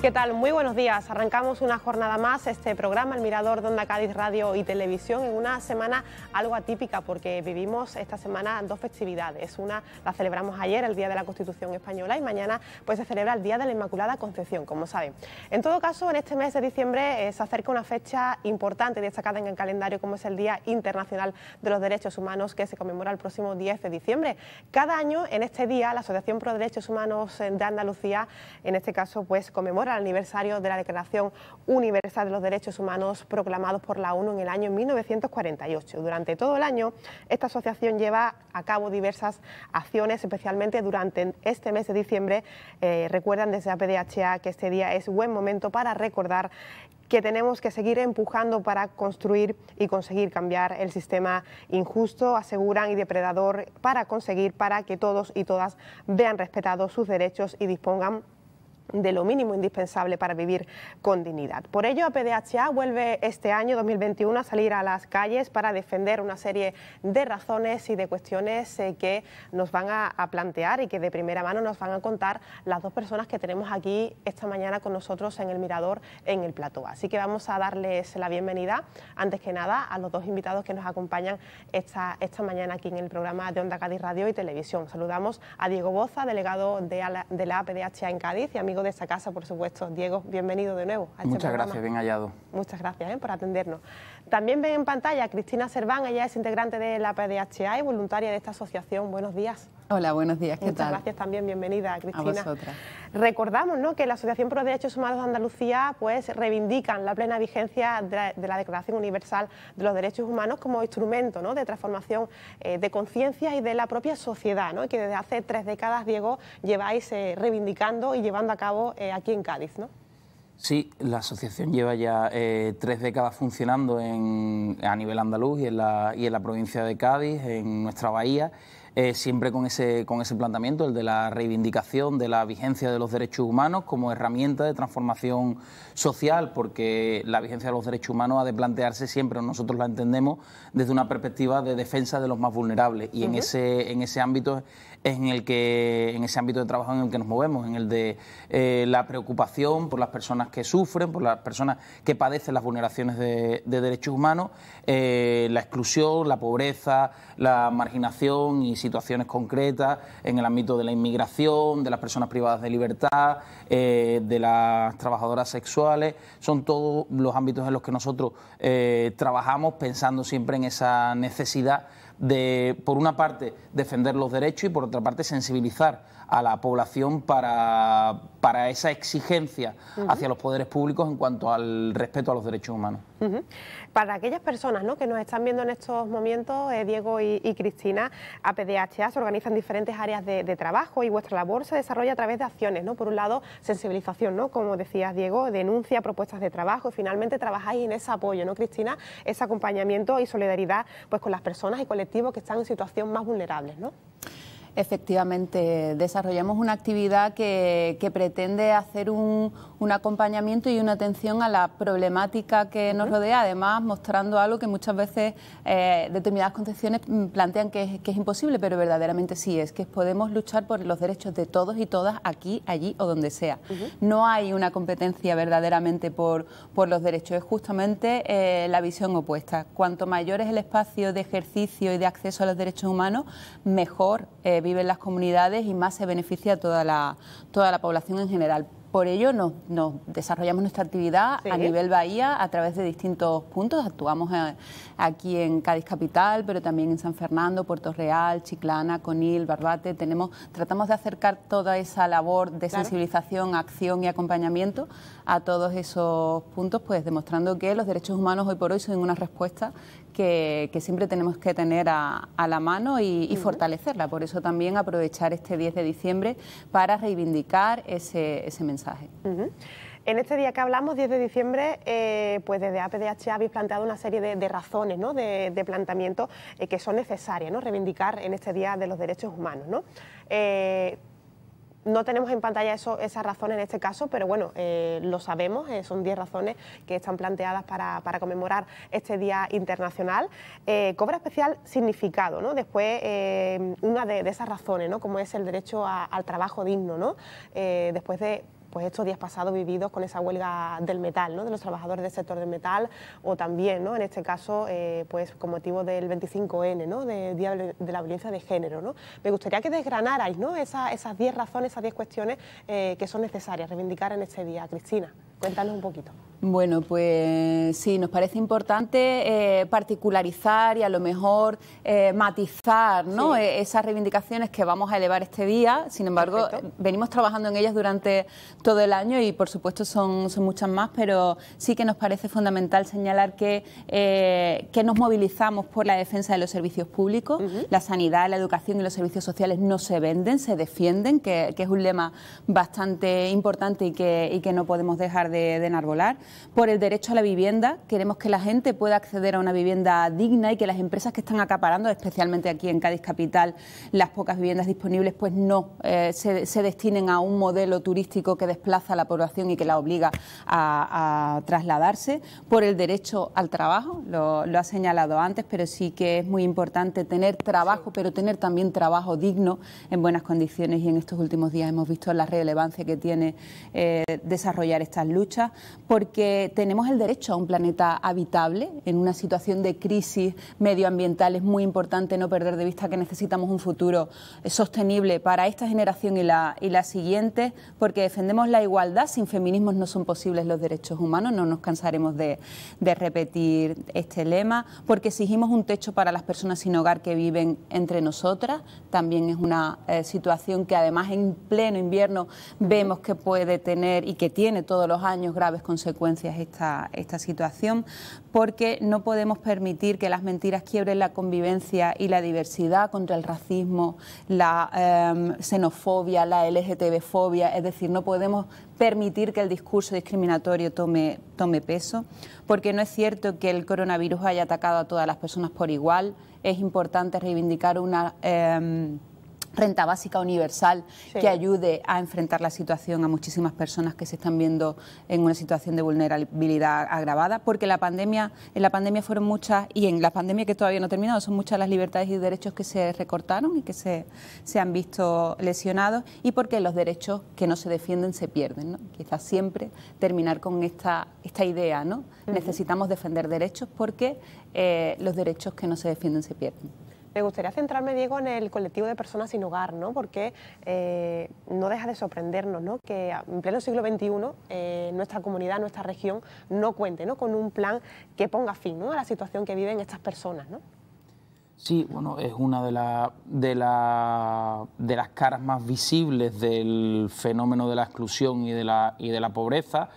¿Qué tal? Muy buenos días. Arrancamos una jornada más, este programa El Mirador de Onda Cádiz Radio y Televisión, en una semana algo atípica porque vivimos esta semana dos festividades. Una la celebramos ayer, el Día de la Constitución Española, y mañana pues se celebra el Día de la Inmaculada Concepción, como saben. En todo caso, en este mes de diciembre eh, se acerca una fecha importante y destacada en el calendario como es el Día Internacional de los Derechos Humanos que se conmemora el próximo 10 de diciembre. Cada año en este día la Asociación Pro Derechos Humanos de Andalucía, en este caso pues conmemora el aniversario de la Declaración Universal de los Derechos Humanos proclamados por la ONU en el año 1948. Durante todo el año, esta asociación lleva a cabo diversas acciones, especialmente durante este mes de diciembre. Eh, recuerdan desde APDHA que este día es buen momento para recordar que tenemos que seguir empujando para construir y conseguir cambiar el sistema injusto, aseguran y depredador para conseguir para que todos y todas vean respetados sus derechos y dispongan de lo mínimo indispensable para vivir con dignidad. Por ello, APDHA vuelve este año 2021 a salir a las calles para defender una serie de razones y de cuestiones eh, que nos van a, plantear y que de primera mano nos van a contar las dos personas que tenemos aquí esta mañana con nosotros en el Mirador, en el Plató. Así que vamos a darles la bienvenida, antes que nada, a los dos invitados que nos acompañan esta, esta mañana aquí en el programa de Onda Cádiz Radio y Televisión. Saludamos a Diego Boza, delegado de, la, de la APDHA en Cádiz y amigo de esta casa, por supuesto. Diego, bienvenido de nuevo. Muchas gracias, bien hallado. Muchas gracias ¿eh? por atendernos. También ven en pantalla a Cristina Serván, ella es integrante de la PDHA y voluntaria de esta asociación. Buenos días. Hola, buenos días, ¿qué Muchas gracias también, bienvenida Cristina. A Recordamos que la Asociación por los Derechos Humanos de Andalucía pues, reivindican la plena vigencia de la, Declaración Universal de los Derechos Humanos como instrumento de transformación eh, de conciencia y de la propia sociedad, ¿no? que desde hace tres décadas, Diego, lleváis eh, reivindicando y llevando a cabo eh, aquí en Cádiz. ¿no? Sí, la asociación lleva ya eh, tres décadas funcionando en, a nivel andaluz y en, la, y en la provincia de Cádiz, en nuestra bahía. Eh, siempre con ese, con ese planteamiento, el de la reivindicación de la vigencia de los derechos humanos como herramienta de transformación social, porque la vigencia de los derechos humanos ha de plantearse siempre, nosotros la entendemos, desde una perspectiva de defensa de los más vulnerables. Y en, ese, en ese ámbito en el que en ese ámbito de trabajo en el que nos movemos, en el de eh, la preocupación por las personas que sufren, por las personas que padecen las vulneraciones de, derechos humanos, eh, la exclusión, la pobreza, la marginación y situaciones concretas en el ámbito de la inmigración, de las personas privadas de libertad, eh, de las trabajadoras sexuales, son todos los ámbitos en los que nosotros trabajamos pensando siempre en esa necesidad de, por una parte, defender los derechos y por otra parte, sensibilizar a la población para, esa exigencia hacia los poderes públicos en cuanto al respeto a los derechos humanos. Para aquellas personas ¿no? que nos están viendo en estos momentos, eh, Diego y, Cristina, APDHA se organizan diferentes áreas de, trabajo y vuestra labor se desarrolla a través de acciones. ¿no? Por un lado, sensibilización, ¿no? como decías, Diego, denuncia, propuestas de trabajo y finalmente trabajáis en ese apoyo, ¿no, Cristina? Ese acompañamiento y solidaridad pues, con las personas y colectivos que están en situación más vulnerables, Efectivamente, desarrollamos una actividad que, que pretende hacer un, un acompañamiento y una atención a la problemática que nos rodea, además mostrando algo que muchas veces eh, determinadas concepciones mm, plantean que es, imposible, pero verdaderamente sí es, que podemos luchar por los derechos de todos y todas aquí, allí o donde sea. No hay una competencia verdaderamente por, los derechos, es justamente eh, la visión opuesta. Cuanto mayor es el espacio de ejercicio y de acceso a los derechos humanos, mejor eh, viven las comunidades y más se beneficia toda toda la población en general por ello nos, no, desarrollamos nuestra actividad a nivel Bahía a través de distintos puntos. Actuamos eh, aquí en Cádiz Capital, pero también en San Fernando, Puerto Real, Chiclana, Conil, Barbate. Tenemos, tratamos de acercar toda esa labor de sensibilización, acción y acompañamiento a todos esos puntos, pues demostrando que los derechos humanos hoy por hoy son una respuesta que, siempre tenemos que tener a, la mano y, fortalecerla. Por eso también aprovechar este 10 de diciembre para reivindicar ese, mensaje. En este día que hablamos, 10 de diciembre, eh, pues desde APDH habéis planteado una serie de, razones, de, planteamiento eh, que son necesarias, ¿no? reivindicar en este Día de los Derechos Humanos. ¿no? Eh, no tenemos en pantalla eso, esas razones en este caso, pero bueno, eh, lo sabemos, eh, son 10 razones que están planteadas para, conmemorar este Día Internacional. Eh, cobra especial significado, ¿no? Después, una de, esas razones, ¿no? Como es el derecho al trabajo digno, ¿no? después de pues estos días pasados vividos con esa huelga del metal, ¿no? de los trabajadores del sector del metal, o también, ¿no? en este caso, eh, pues con motivo del 25N, ¿no? de, de la violencia de género. Me gustaría que desgranarais ¿no? esas 10 razones, esas 10 cuestiones eh, que son necesarias reivindicar en este día. Cristina, cuéntanos un poquito. Bueno, pues sí, nos parece importante eh, particularizar y a lo mejor eh, matizar ¿no? E-, esas reivindicaciones que vamos a elevar este día. Sin embargo, venimos trabajando en ellas durante todo el año y por supuesto son, muchas más, pero sí que nos parece fundamental señalar que, eh, que nos movilizamos por la defensa de los servicios públicos. La sanidad, la educación y los servicios sociales no se venden, se defienden, que, es un lema bastante importante y que, no podemos dejar de, de enarbolar por el derecho a la vivienda. Queremos que la gente pueda acceder a una vivienda digna y que las empresas que están acaparando, especialmente aquí en Cádiz Capital, las pocas viviendas disponibles, pues no eh, se, destinen a un modelo turístico que desplaza a la población y que la obliga a, trasladarse. Por el derecho al trabajo, lo, ha señalado antes, pero sí que es muy importante tener trabajo, pero tener también trabajo digno en buenas condiciones y en estos últimos días hemos visto la relevancia que tiene eh, desarrollar estas luchas, porque tenemos el derecho a un planeta habitable en una situación de crisis medioambiental. Es muy importante no perder de vista que necesitamos un futuro sostenible para esta generación y la, siguiente, porque defendemos la igualdad. Sin feminismos no son posibles los derechos humanos, no nos cansaremos de, repetir este lema, porque exigimos un techo para las personas sin hogar que viven entre nosotras. También es una eh, situación que además en pleno invierno vemos que puede tener y que tiene todos los años graves consecuencias esta, esta situación, porque no podemos permitir que las mentiras quiebren la convivencia y la diversidad contra el racismo, la em, xenofobia, la LGTB-fobia, es decir, no podemos permitir que el discurso discriminatorio tome, tome peso, porque no es cierto que el coronavirus haya atacado a todas las personas por igual, es importante reivindicar una... Em, renta básica universal que ayude a enfrentar la situación a muchísimas personas que se están viendo en una situación de vulnerabilidad agravada, porque la pandemia, en la pandemia fueron muchas, y en la pandemia que todavía no ha terminado, son muchas las libertades y derechos que se recortaron y que se, han visto lesionados, y porque los derechos que no se defienden se pierden. ¿no? Quizás siempre terminar con esta, esta idea, ¿no? Necesitamos defender derechos porque eh, los derechos que no se defienden se pierden. Me gustaría centrarme, Diego, en el colectivo de personas sin hogar, ¿no? porque eh, no deja de sorprendernos ¿no? que en pleno siglo XXI eh, nuestra comunidad, nuestra región no cuente ¿no? con un plan que ponga fin a la situación que viven estas personas. Sí, bueno, es una de, la, de, de, las caras más visibles del fenómeno de la exclusión y de la, y de la pobreza.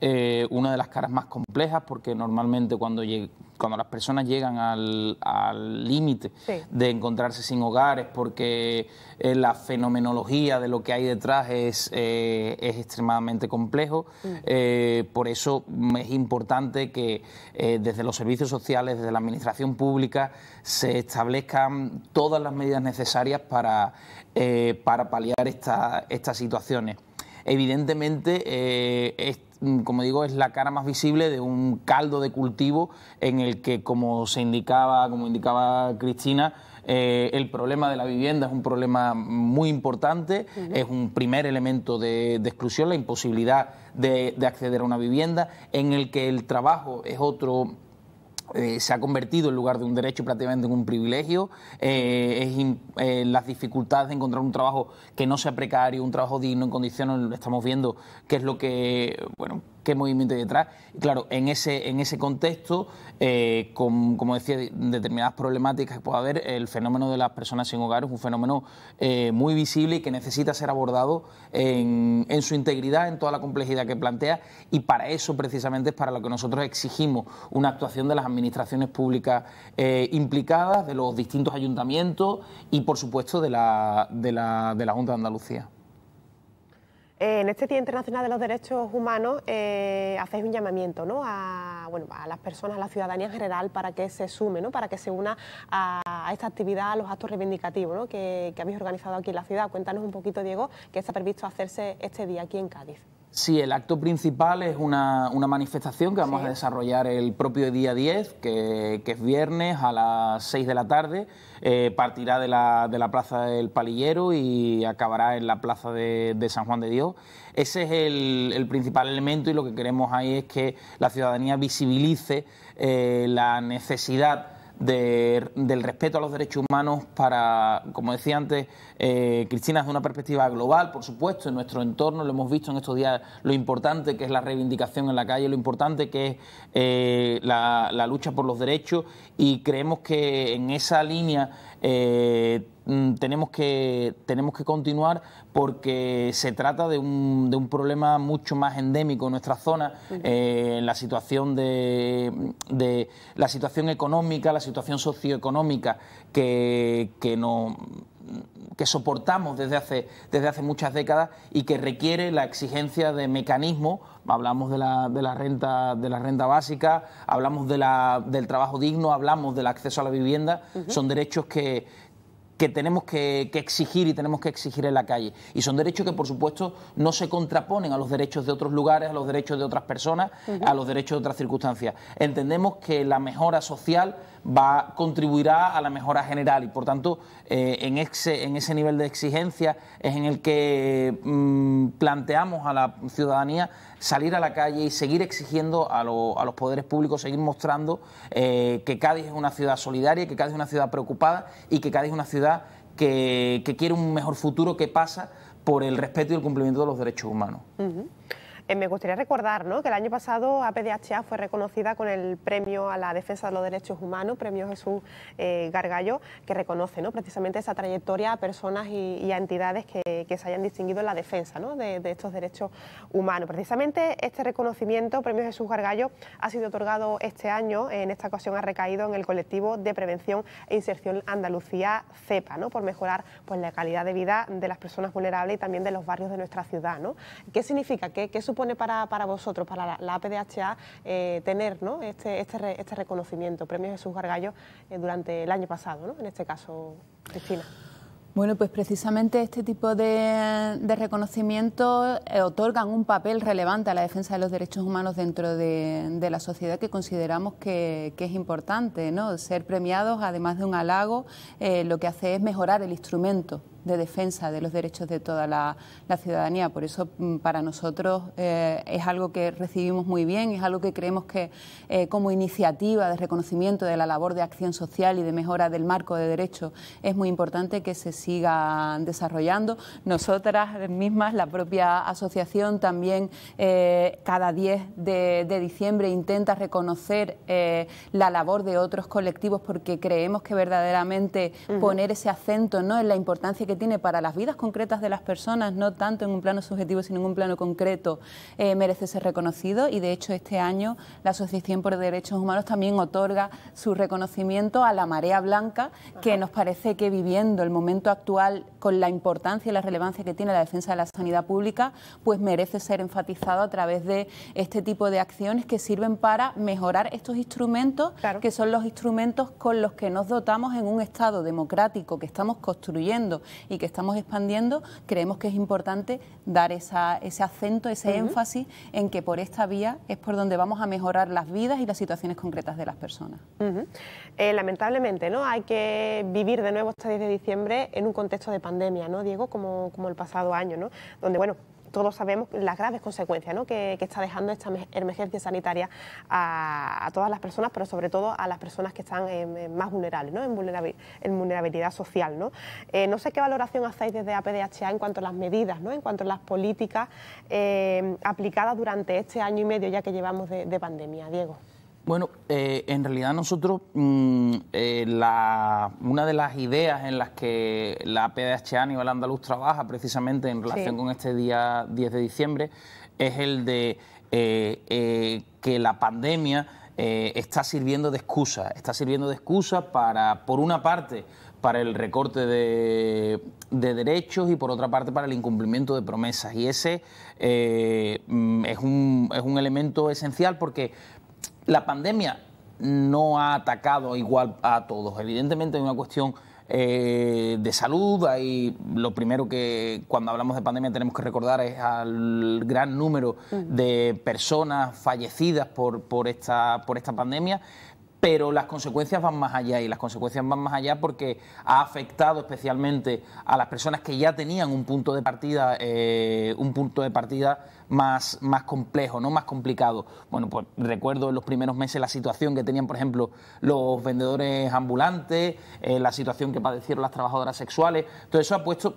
Eh, una de las caras más complejas, porque normalmente cuando, cuando las personas llegan al límite de encontrarse sin hogares, porque eh, la fenomenología de lo que hay detrás es, eh, es extremadamente complejo, mm. por eso es importante que desde los servicios sociales, desde la administración pública, se establezcan todas las medidas necesarias para, para paliar esta, estas situaciones. Evidentemente, Mm, como digo, es la cara más visible de un caldo de cultivo en el que, como se indicaba, como indicaba Cristina, eh, el problema de la vivienda es un problema muy importante, es un primer elemento de, exclusión, la imposibilidad de, de acceder a una vivienda, en el que el trabajo es otro eh, se ha convertido en lugar de un derecho prácticamente en un privilegio. Eh, es eh, las dificultades de encontrar un trabajo que no sea precario, un trabajo digno en condiciones, estamos viendo que es lo que, bueno, qué movimiento hay detrás. claro, en ese, en ese contexto, eh, con, como decía, determinadas problemáticas que puede haber, el fenómeno de las personas sin hogar es un fenómeno eh, muy visible y que necesita ser abordado en, su integridad, en toda la complejidad que plantea, y para eso precisamente es para lo que nosotros exigimos una actuación de las administraciones públicas eh, implicadas, de los distintos ayuntamientos y, por supuesto, de de la, de la Junta de Andalucía. Eh, en este Día Internacional de los Derechos Humanos eh, hacéis un llamamiento a, las personas, a la ciudadanía en general, para que se sume, para que se una a, esta actividad, a los actos reivindicativos que, que habéis organizado aquí en la ciudad. Cuéntanos un poquito, Diego, qué está previsto hacerse este día aquí en Cádiz. Sí, el acto principal es una, manifestación que vamos a desarrollar el propio día 10, que, que, es viernes a las 6 de la tarde. Eh, partirá de la, de la, Plaza del Palillero y acabará en la Plaza de, San Juan de Dios. Ese es el, el, principal elemento y lo que queremos ahí es que la ciudadanía visibilice eh, la necesidad del respeto a los derechos humanos para, como decía antes, eh, Cristina, desde una perspectiva global, por supuesto, en nuestro entorno, lo hemos visto en estos días, lo importante que es la reivindicación en la calle, lo importante que es eh, la, la lucha por los derechos y creemos que en esa línea eh, mm, tenemos, que, tenemos que continuar porque se trata de un, de un problema mucho más endémico en nuestra zona, eh, la, situación de, de, la situación económica, la situación socioeconómica que, que nos que soportamos desde hace, desde hace muchas décadas y que requiere la exigencia de mecanismos. Hablamos de la, renta, de la renta básica, hablamos de del trabajo digno, hablamos del acceso a la vivienda. Son derechos que, que tenemos que, exigir y tenemos que exigir en la calle. Y son derechos que, por supuesto, no se contraponen a los derechos de otros lugares, a los derechos de otras personas, a los derechos de otras circunstancias. Entendemos que la mejora social va contribuirá a la mejora general y, por tanto, eh, en, ese, en ese nivel de exigencia es en el que mm, planteamos a la ciudadanía salir a la calle y seguir exigiendo a, los poderes públicos, seguir mostrando eh, que Cádiz es una ciudad solidaria, que Cádiz es una ciudad preocupada y que Cádiz es una ciudad que, quiere un mejor futuro que pasa por el respeto y el cumplimiento de los derechos humanos. Eh, me gustaría recordar que el año pasado APDHA fue reconocida con el premio a la defensa de los derechos humanos, premio Jesús eh, Gargallo, que reconoce precisamente esa trayectoria a personas y, a entidades que, se hayan distinguido en la defensa de, estos derechos humanos. Precisamente este reconocimiento, premio Jesús Gargallo, ha sido otorgado este año, en esta ocasión ha recaído en el colectivo de prevención e inserción Andalucía CEPA, por mejorar pues, la calidad de vida de las personas vulnerables y también de los barrios de nuestra ciudad. ¿Qué significa? ¿Qué, qué supone para, para vosotros, para la, la APDHA, eh, tener este, este, este, reconocimiento, Premio Jesús Gargallo, eh, durante el año pasado, en este caso, Cristina? Bueno, pues precisamente este tipo de, de reconocimientos eh, otorgan un papel relevante a la defensa de los derechos humanos dentro de, la sociedad que consideramos que, que, es importante, ¿no? Ser premiados, además de un halago, lo que hace es mejorar el instrumento de defensa de los derechos de toda la, ciudadanía. Por eso mm, para nosotros eh, es algo que recibimos muy bien, es algo que creemos que eh, como iniciativa de reconocimiento de la labor de acción social y de mejora del marco de derechos es muy importante que se siga desarrollando. Nosotras mismas, la propia asociación también eh, cada 10 de, diciembre intenta reconocer la labor de otros colectivos porque creemos que verdaderamente poner ese acento ¿no? en la importancia que tiene para las vidas concretas de las personas, no tanto en un plano subjetivo, sino en un plano concreto, eh, merece ser reconocido. Y de hecho, este año la Asociación por Derechos Humanos también otorga su reconocimiento a la marea blanca, que nos parece que viviendo el momento actual con la importancia y la relevancia que tiene la defensa de la sanidad pública, pues merece ser enfatizado a través de este tipo de acciones que sirven para mejorar estos instrumentos, que son los instrumentos con los que nos dotamos en un Estado democrático que estamos construyendo y que estamos expandiendo, creemos que es importante dar ese acento, ese énfasis en que por esta vía es por donde vamos a mejorar las vidas y las situaciones concretas de las personas. Eh, lamentablemente, ¿no? Hay que vivir de nuevo este 10 de diciembre en un contexto de pandemia, ¿no, Diego? Como, como el pasado año, ¿no? Donde, bueno, todos sabemos las graves consecuencias que, está dejando esta emergencia sanitaria a, todas las personas, pero sobre todo a las personas que están más vulnerables, en, vulnerabilidad, social. Eh, ¿no? sé qué valoración hacéis desde APDHA en cuanto a las medidas, en cuanto a las políticas eh, aplicadas durante este año y medio ya que llevamos de, de pandemia. Diego. Bueno, eh, en realidad nosotros, mm, eh, una de las ideas en las que la PDH y andaluz trabaja precisamente en relación con este día 10 de diciembre es el de eh, que la pandemia está sirviendo de excusa, está sirviendo de excusa para, por una parte, para el recorte de, derechos y por otra parte para el incumplimiento de promesas. Y ese mm, es, un, es, un, elemento esencial porque la pandemia no ha atacado igual a todos. Evidentemente hay una cuestión eh, de salud, hay, lo primero que cuando hablamos de pandemia tenemos que recordar es al gran número mm. de personas fallecidas por, esta, por esta pandemia, pero las consecuencias van más allá y las consecuencias van más allá porque ha afectado especialmente a las personas que ya tenían un punto de partida, eh, un punto de partida más, más complejo, no más complicado. Bueno, pues recuerdo en los primeros meses la situación que tenían, por ejemplo, los vendedores ambulantes, eh, la situación que padecieron las trabajadoras sexuales. Todo eso ha puesto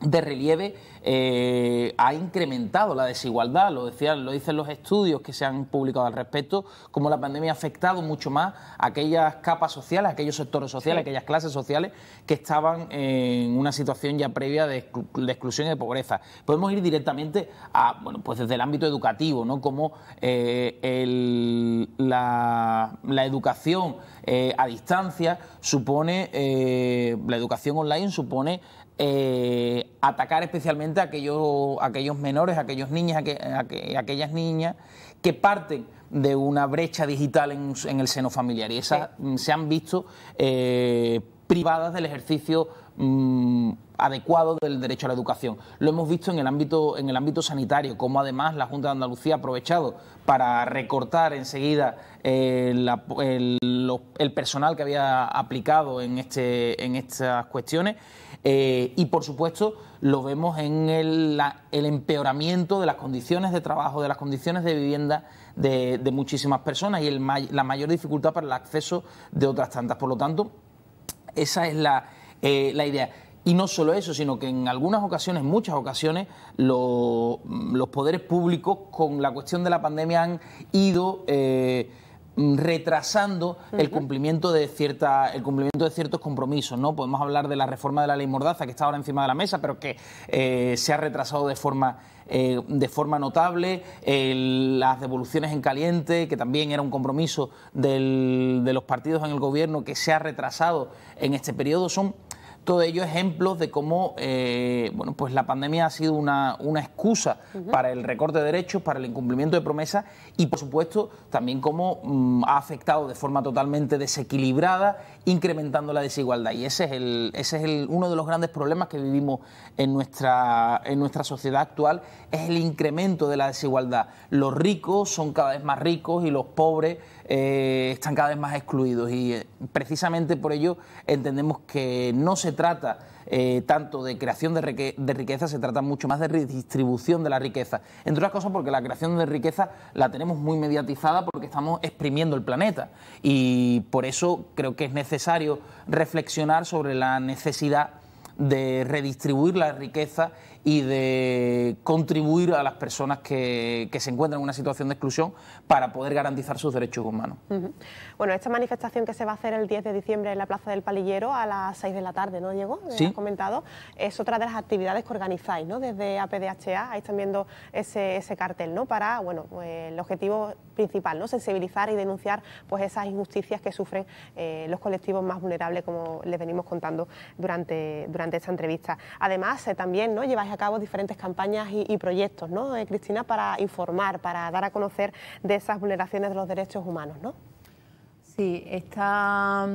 de relieve eh, ha incrementado la desigualdad, lo, decían, lo dicen los estudios que se han publicado al respecto, como la pandemia ha afectado mucho más a aquellas capas sociales, aquellos sectores sociales, aquellas clases sociales que estaban en una situación ya previa de, exclusión y de pobreza. Podemos ir directamente a, bueno, pues desde el ámbito educativo, ¿no? Como eh, la, educación eh, a distancia supone, la educación online supone eh, atacar especialmente a aquellos, aquellos menores, aquellos niñas a aquellas niñas que parten de una brecha digital en, el seno familiar. Y esas mm, se han visto eh, privadas del ejercicio mm, adecuado del derecho a la educación. Lo hemos visto en el ámbito, en el ámbito sanitario, como además la Junta de Andalucía ha aprovechado para recortar enseguida eh, el, personal que había aplicado en, este, en estas cuestiones eh, y por supuesto lo vemos en el, empeoramiento de las condiciones de trabajo, de las condiciones de vivienda de, muchísimas personas y la mayor dificultad para el acceso de otras tantas. Por lo tanto, esa es la, eh, idea. Y no solo eso, sino que en algunas ocasiones, muchas ocasiones, los poderes públicos con la cuestión de la pandemia han ido eh, Mm, retrasando el cumplimiento de cierta el cumplimiento de ciertos compromisos no podemos hablar de la reforma de la ley mordaza que está ahora encima de la mesa pero que eh, se ha retrasado de forma eh, de forma notable las devoluciones en caliente que también era un compromiso de los partidos en el gobierno que se ha retrasado en este periodo son todo ello ejemplos de cómo eh, bueno, pues la pandemia ha sido una, excusa para el recorte de derechos, para el incumplimiento de promesas y, por supuesto, también cómo mm, ha afectado de forma totalmente desequilibrada, incrementando la desigualdad. Y ese es, ese es uno de los grandes problemas que vivimos en nuestra, en nuestra sociedad actual, es el incremento de la desigualdad. Los ricos son cada vez más ricos y los pobres eh, están cada vez más excluidos y eh, precisamente por ello entendemos que no se trata eh, tanto de creación de, de, riqueza, se trata mucho más de redistribución de la riqueza. Entre otras cosas porque la creación de riqueza la tenemos muy mediatizada porque estamos exprimiendo el planeta y por eso creo que es necesario reflexionar sobre la necesidad de redistribuir la riqueza y de contribuir a las personas que, que, se encuentran en una situación de exclusión para poder garantizar sus derechos humanos. Bueno, esta manifestación que se va a hacer el 10 de diciembre en la Plaza del Palillero a las 6 de la tarde, ¿no, Diego? Sí. Has comentado. Es otra de las actividades que organizáis, ¿no? Desde APDHA, ahí están viendo ese, cartel, ¿no? Para, bueno, pues, el objetivo principal, ¿no? Sensibilizar y denunciar pues esas injusticias que sufren eh, los colectivos más vulnerables, como les venimos contando durante, durante esta entrevista. Además, eh, también, ¿no? Lleváis cabo diferentes campañas y, proyectos, ¿no, eh, Cristina, para informar, para dar a conocer de esas vulneraciones de los derechos humanos, ¿no? Sí, esta,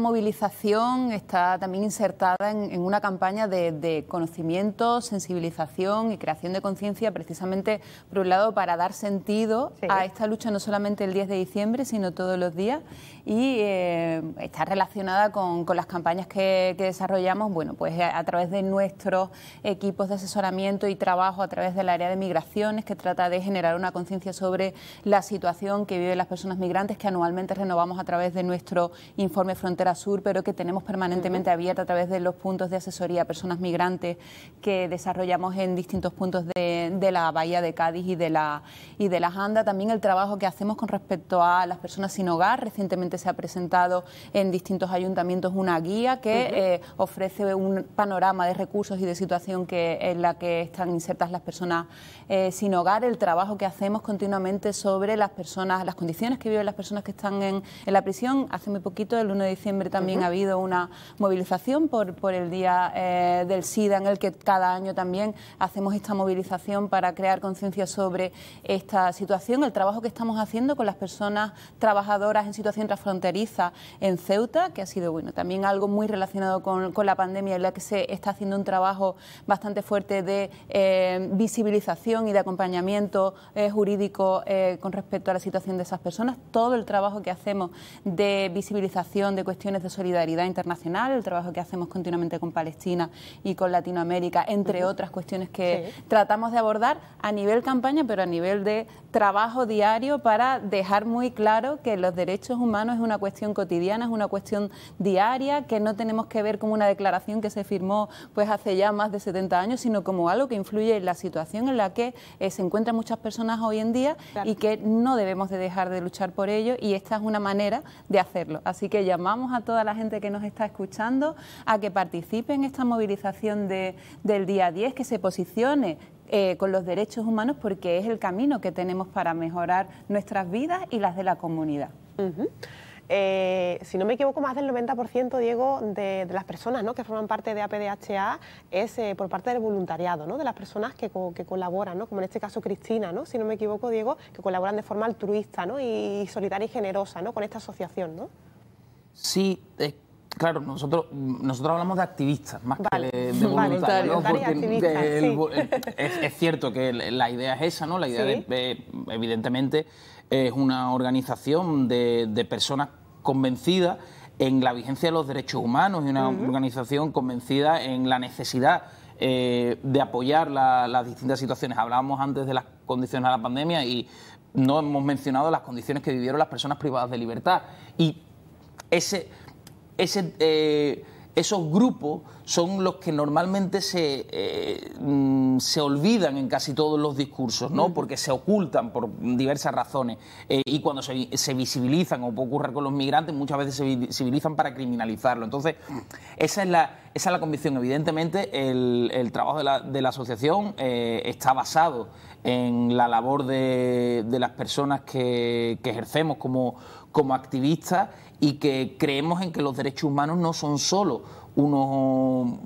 movilización está también insertada en, una campaña de, conocimiento, sensibilización y creación de conciencia, precisamente, por un lado, para dar sentido a esta lucha no solamente el 10 de diciembre, sino todos los días, y eh, está relacionada con, las campañas que, desarrollamos, bueno, pues a través de nuestros equipos de asesoramiento y trabajo, a través del área de migraciones, que trata de generar una conciencia sobre la situación que viven las personas migrantes, que anualmente renovamos a través de nuestro informe Frontera Sur, pero que tenemos permanentemente abierta a través de los puntos de asesoría a personas migrantes que desarrollamos en distintos puntos de, la Bahía de Cádiz y de la, y de la Janda. También el trabajo que hacemos con respecto a las personas sin hogar. Recientemente se ha presentado en distintos ayuntamientos una guía que eh, ofrece un panorama de recursos y de situación que, en la que están insertas las personas eh, sin hogar. El trabajo que hacemos continuamente sobre las personas, las condiciones que viven las personas que están en, en la prisión. Hace muy poquito, el 1 de diciembre, también ha habido una movilización por, por el Día eh, del SIDA, en el que cada año también hacemos esta movilización para crear conciencia sobre esta situación, el trabajo que estamos haciendo con las personas trabajadoras en situación transfronteriza en Ceuta, que ha sido bueno, también algo muy relacionado con, la pandemia, en la que se está haciendo un trabajo bastante fuerte de eh, visibilización y de acompañamiento eh, jurídico con respecto a la situación de esas personas. Todo el trabajo que hacemos de visibilización de cuestiones de solidaridad internacional, el trabajo que hacemos continuamente con Palestina y con Latinoamérica, entre otras cuestiones que tratamos de abordar a nivel campaña, pero a nivel de trabajo diario para dejar muy claro que los derechos humanos es una cuestión cotidiana, es una cuestión diaria, que no tenemos que ver como una declaración que se firmó pues hace ya más de 70 años, sino como algo que influye en la situación en la que eh, se encuentran muchas personas hoy en día y que no debemos de dejar de luchar por ello y esta es una manera de hacerlo. Así que llamamos a toda la gente que nos está escuchando a que participe en esta movilización del día 10, que se posicione eh, con los derechos humanos porque es el camino que tenemos para mejorar nuestras vidas y las de la comunidad. Eh, si no me equivoco, más del 90%, Diego, de, las personas que forman parte de APDHA es eh, por parte del voluntariado, ¿no? de las personas que, colaboran, ¿no? como en este caso Cristina, ¿no? si no me equivoco, Diego, que colaboran de forma altruista ¿no? y, solidaria y generosa ¿no? con esta asociación. ¿no? Sí, claro, nosotros, nosotros hablamos de activistas más que de, voluntarios. es, cierto que la idea es esa, ¿no? La idea, de, evidentemente, es una organización de, de personas convencida en la vigencia de los derechos humanos y una organización convencida en la necesidad eh, de apoyar las distintas situaciones. Hablábamos antes de las condiciones de la pandemia y no hemos mencionado las condiciones que vivieron las personas privadas de libertad. Y ese, ese eh, esos grupos son los que normalmente se, eh, mm, se olvidan en casi todos los discursos, ¿no? porque se ocultan por diversas razones. Eh, y cuando se, visibilizan, o puede ocurrir con los migrantes, muchas veces se visibilizan para criminalizarlo. Entonces, esa es la, es convicción. Evidentemente, el, trabajo de la, asociación eh, está basado en la labor de, las personas que, que ejercemos como, como activistas y que creemos en que los derechos humanos no son solo unos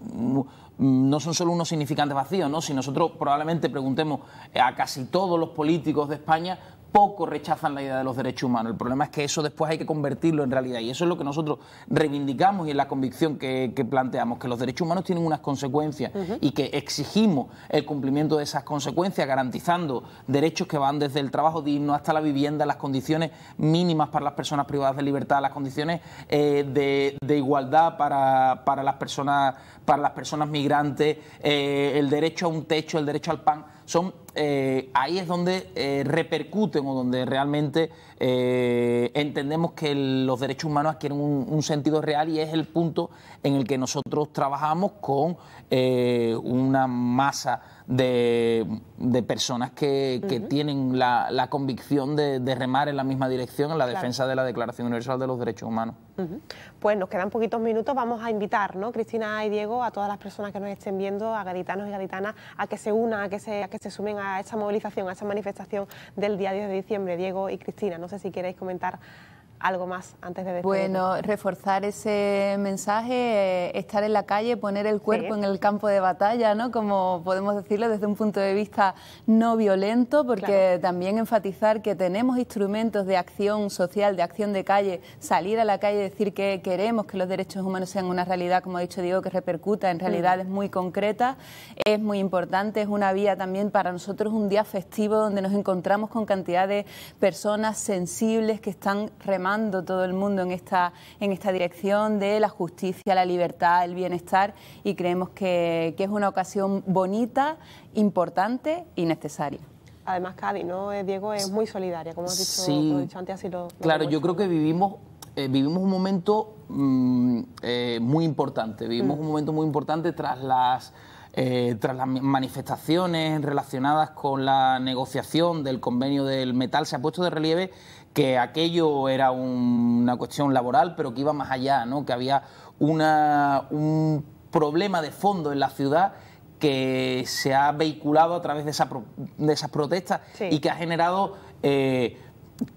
no son solo unos significantes vacíos, ¿no? Si nosotros probablemente preguntemos a casi todos los políticos de España, poco rechazan la idea de los derechos humanos. El problema es que eso después hay que convertirlo en realidad y eso es lo que nosotros reivindicamos y es la convicción que, planteamos, que los derechos humanos tienen unas consecuencias y que exigimos el cumplimiento de esas consecuencias garantizando derechos que van desde el trabajo digno hasta la vivienda, las condiciones mínimas para las personas privadas de libertad, las condiciones eh, de, igualdad para, las personas, para las personas migrantes, eh, el derecho a un techo, el derecho al pan son eh, ahí es donde eh, repercuten o donde realmente eh, entendemos que los derechos humanos adquieren un, sentido real y es el punto en el que nosotros trabajamos con una masa de, personas que, tienen la, la convicción de, remar en la misma dirección en la defensa de la Declaración Universal de los Derechos Humanos. Pues nos quedan poquitos minutos, vamos a invitar, ¿no? Cristina y Diego, a todas las personas que nos estén viendo, a gaditanos y gaditanas, a que se unan, a que se, a que se sumen a esta movilización, a esta manifestación del día 10 de diciembre. Diego y Cristina, no sé si queréis comentar algo más antes de despedirnos? Bueno, reforzar ese mensaje, eh, estar en la calle, poner el cuerpo en el campo de batalla, ¿no? Como podemos decirlo desde un punto de vista no violento, porque también enfatizar que tenemos instrumentos de acción social, de acción de calle, salir a la calle y decir que queremos que los derechos humanos sean una realidad, como ha dicho Diego, que repercuta en mm. realidades es muy concretas, es muy importante, es una vía también para nosotros un día festivo donde nos encontramos con cantidad de personas sensibles que están remando todo el mundo en esta, en esta dirección de la justicia, la libertad, el bienestar y creemos que, es una ocasión bonita, importante y necesaria. Además, Cádiz, ¿no, eh, Diego? Es muy solidaria, como has dicho, antes, claro, yo creo que vivimos, eh, vivimos un momento mm, eh, muy importante, vivimos mm. un momento muy importante tras las... tras las manifestaciones relacionadas con la negociación del convenio del metal, se ha puesto de relieve que aquello era una cuestión laboral, pero que iba más allá, ¿no? que había un problema de fondo en la ciudad que se ha vehiculado a través de, esa esas protestas y que ha generado eh,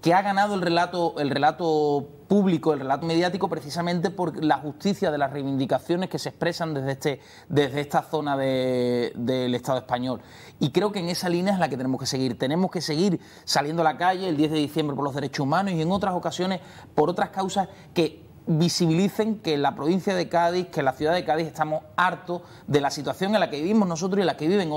que ha ganado el relato, el relato público, el relato mediático, precisamente por la justicia de las reivindicaciones que se expresan desde, este, desde esta zona del Estado español. Y creo que en esa línea es la que tenemos que seguir. Tenemos que seguir saliendo a la calle el 10 de diciembre por los derechos humanos y en otras ocasiones por otras causas que visibilicen que la provincia de Cádiz, que la ciudad de Cádiz estamos hartos de la situación en la que vivimos nosotros y la que viven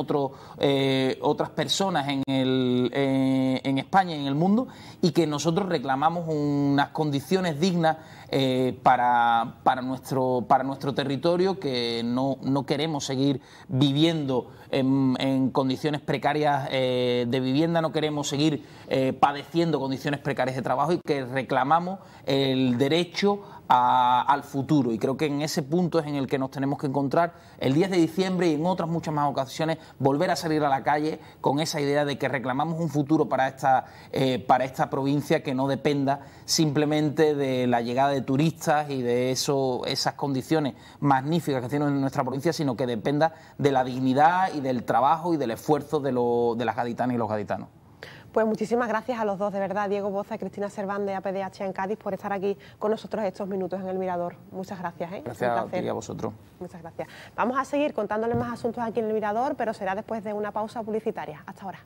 eh, otras personas en, eh, en España y en el mundo y que nosotros reclamamos unas condiciones dignas eh, para, nuestro, para nuestro territorio, que no, queremos seguir viviendo en, en condiciones precarias de vivienda, no queremos seguir padeciendo condiciones precarias de trabajo y que reclamamos el derecho al futuro. Y creo que en ese punto es en el que nos tenemos que encontrar el 10 de diciembre y en otras muchas más ocasiones volver a salir a la calle con esa idea de que reclamamos un futuro para esta, eh, para esta provincia que no dependa simplemente de la llegada de turistas y de eso, esas condiciones magníficas que tiene nuestra provincia, sino que dependa de la dignidad y del trabajo y del esfuerzo de, de las gaditanas y los gaditanos. Pues muchísimas gracias a los dos, de verdad, Diego Boza y Cristina Cerván de APDH en Cádiz por estar aquí con nosotros estos minutos en el Mirador. Muchas gracias. ¿eh? Gracias a ti y a vosotros. Muchas gracias. Vamos a seguir contándoles más asuntos aquí en el Mirador, pero será después de una pausa publicitaria. Hasta ahora.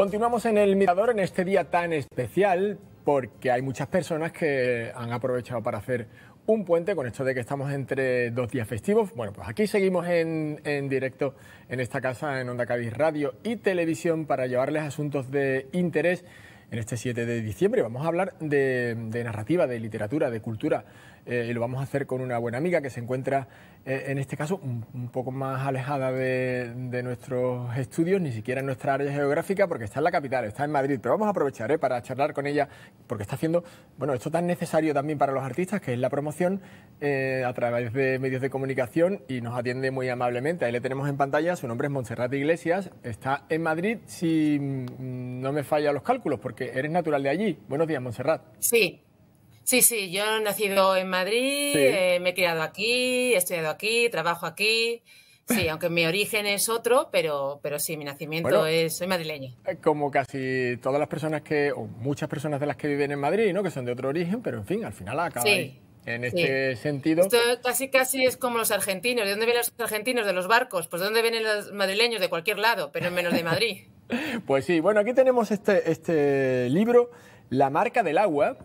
Continuamos en el Mirador en este día tan especial porque hay muchas personas que han aprovechado para hacer un puente con esto de que estamos entre dos días festivos. Bueno, pues aquí seguimos en, en directo en esta casa en Onda Cádiz Radio y Televisión para llevarles asuntos de interés en este 7 de diciembre. Vamos a hablar de, de narrativa, de literatura, de cultura eh, y lo vamos a hacer con una buena amiga que se encuentra, eh, en este caso, un, poco más alejada de, de, nuestros estudios, ni siquiera en nuestra área geográfica, porque está en la capital, está en Madrid, pero vamos a aprovechar eh, para charlar con ella, porque está haciendo, bueno, esto tan necesario también para los artistas, que es la promoción a través de medios de comunicación y nos atiende muy amablemente. Ahí le tenemos en pantalla, su nombre es Montserrat Iglesias, está en Madrid, si mm, no me falla los cálculos, porque eres natural de allí. Buenos días, Montserrat. Sí, Sí, sí, yo he nacido en Madrid, eh, me he criado aquí, he estudiado aquí, trabajo aquí. Sí, aunque mi origen es otro, pero, pero sí, mi nacimiento es, soy madrileño. Como casi todas las personas que, o muchas personas de las que viven en Madrid, ¿no? Que son de otro origen, pero en fin, al final acaba En este sentido. Esto casi casi es como los argentinos. ¿De dónde vienen los argentinos? De los barcos. Pues ¿de dónde vienen los madrileños? De cualquier lado, pero menos de Madrid. pues sí, bueno, aquí tenemos este, este libro, La marca del agua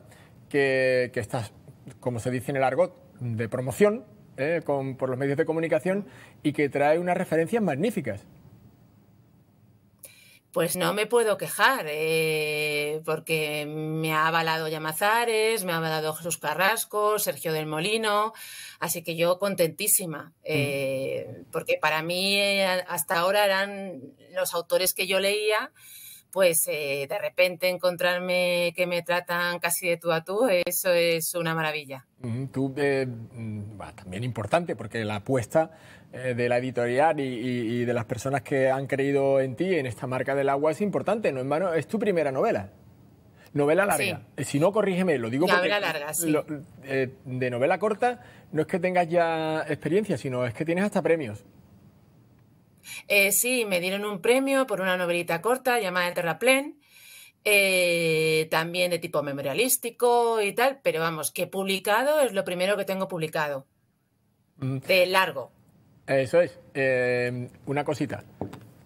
que, estás, como se dice en el argot, de promoción ¿eh? por los medios de comunicación y que trae unas referencias magníficas. Pues no me puedo quejar, eh, porque me ha avalado Yamazares, me ha avalado Jesús Carrasco, Sergio del Molino, así que yo contentísima, eh, mm. porque para mí hasta ahora eran los autores que yo leía pues eh, de repente encontrarme que me tratan casi de tú a tú, eso es una maravilla. Tú, eh, mm, también importante, porque la apuesta eh, de la editorial y, de las personas que han creído en ti, en esta marca del agua, es importante, no en vano, es tu primera novela. Novela larga. Si no, corrígeme, lo digo novela larga, de novela corta no es que tengas ya experiencia, sino es que tienes hasta premios. Eh, sí, me dieron un premio por una novelita corta llamada El Terraplén, eh, también de tipo memorialístico y tal, pero vamos, que publicado es lo primero que tengo publicado. Mm. De largo. Eso es. Em, una cosita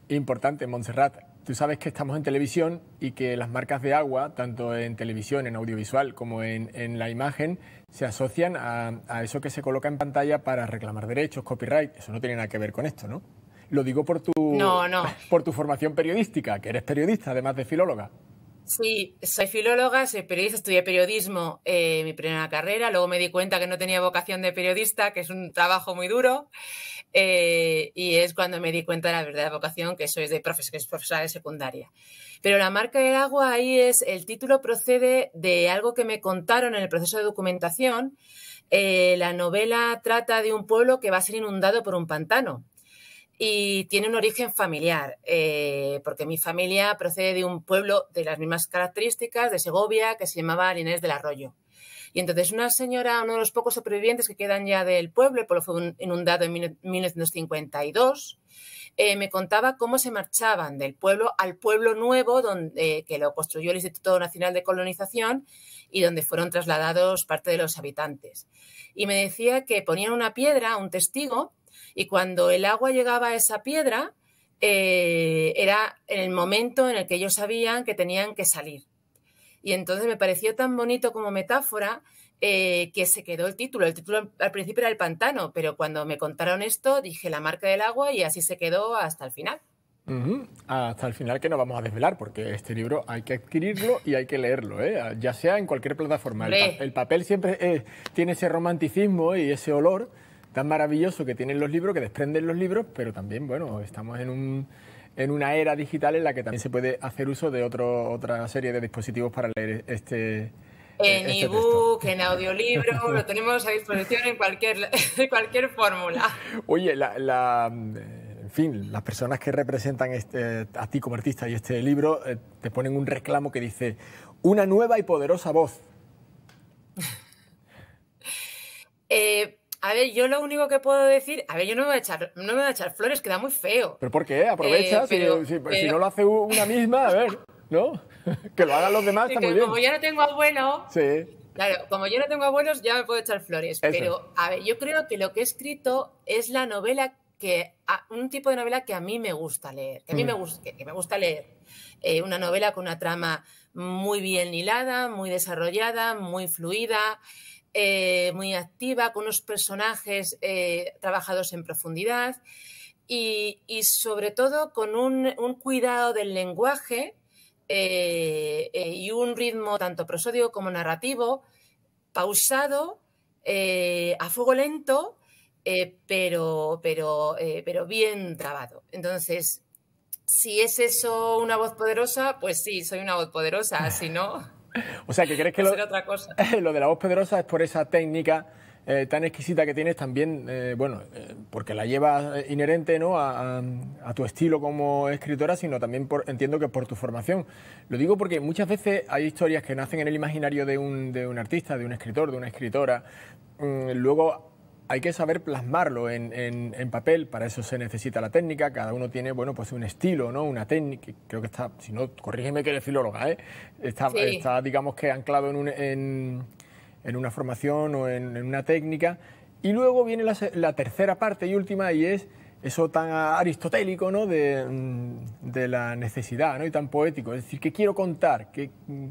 importante, Montserrat. Tú sabes que estamos en televisión y que las marcas de agua, tanto en televisión, en audiovisual como en, la imagen, se asocian a, eso que se coloca en pantalla para reclamar derechos, copyright. Eso no tiene nada que ver con esto, ¿no? Lo digo por tu, por tu formación periodística, que eres periodista, además de filóloga. Sí, soy filóloga, soy periodista, estudié periodismo en eh, mi primera carrera, luego me di cuenta que no tenía vocación de periodista, que es un trabajo muy duro, eh, y es cuando me di cuenta de la verdadera vocación, que soy de profesora de secundaria. Pero la marca del agua ahí es, el título procede de algo que me contaron en el proceso de documentación. Eh, la novela trata de un pueblo que va a ser inundado por un pantano y tiene un origen familiar, eh, porque mi familia procede de un pueblo de las mismas características, de Segovia, que se llamaba Linares del Arroyo. Y entonces una señora, uno de los pocos sobrevivientes que quedan ya del pueblo, el pueblo fue inundado en 1952, eh, me contaba cómo se marchaban del pueblo al pueblo nuevo donde, eh, que lo construyó el Instituto Nacional de Colonización y donde fueron trasladados parte de los habitantes. Y me decía que ponían una piedra, un testigo, y cuando el agua llegaba a esa piedra, eh, era el momento en el que ellos sabían que tenían que salir. Y entonces me pareció tan bonito como metáfora eh, que se quedó el título. El título al principio era el pantano, pero cuando me contaron esto dije la marca del agua y así se quedó hasta el final. Hasta el final que no vamos a desvelar, porque este libro hay que adquirirlo y hay que leerlo, ¿eh? ya sea en cualquier plataforma. El, papel siempre tiene ese romanticismo y ese olor maravilloso que tienen los libros, que desprenden los libros, pero también, bueno, estamos en un en una era digital en la que también se puede hacer uso de otro, otra serie de dispositivos para leer este, en este ebook, en audiolibro, lo tenemos a disposición en cualquier, cualquier fórmula. Oye, la, en fin, las personas que representan este, a ti como artista y este libro eh, te ponen un reclamo que dice, una nueva y poderosa voz. eh, a ver, yo lo único que puedo decir, a ver, yo no me voy a echar, no me a echar flores, queda muy feo. ¿Pero por qué? Eh, Aprovecha, si, no lo hace una misma, a ver, ¿no? que lo hagan los demás, está muy bien. Como yo no tengo abuelo, sí. claro, como yo no tengo abuelos, ya me puedo echar flores. Pero, a ver, yo creo que lo que he escrito es la novela que un tipo de novela que a mí me gusta leer, que a mí me, mm. gusta, me gusta leer. Eh, una novela con una trama muy bien hilada, muy desarrollada, muy fluida. Eh, muy activa, con unos personajes eh, trabajados en profundidad y, sobre todo con un, cuidado del lenguaje eh, y un ritmo tanto prosódico como narrativo, pausado, a fuego lento, pero, pero bien trabado. Entonces, si es eso una voz poderosa, pues sí, soy una voz poderosa, si no... O sea, que crees que lo, de la voz pedrosa es por esa técnica eh, tan exquisita que tienes también, eh, bueno, eh, porque la llevas inherente ¿no? A, tu estilo como escritora, sino también por, entiendo que por tu formación. Lo digo porque muchas veces hay historias que nacen en el imaginario de un, de un artista, de un escritor, de una escritora, mm, luego hay que saber plasmarlo en, papel, para eso se necesita la técnica, cada uno tiene bueno, pues un estilo, ¿no? una técnica, creo que está, si no, corrígeme que eres filóloga, ¿eh? está, está digamos que anclado en, una formación o en, una técnica. Y luego viene la, tercera parte y última y es eso tan aristotélico ¿no? de, mm, la necesidad ¿no? y tan poético, es decir, ¿qué quiero contar? Mm,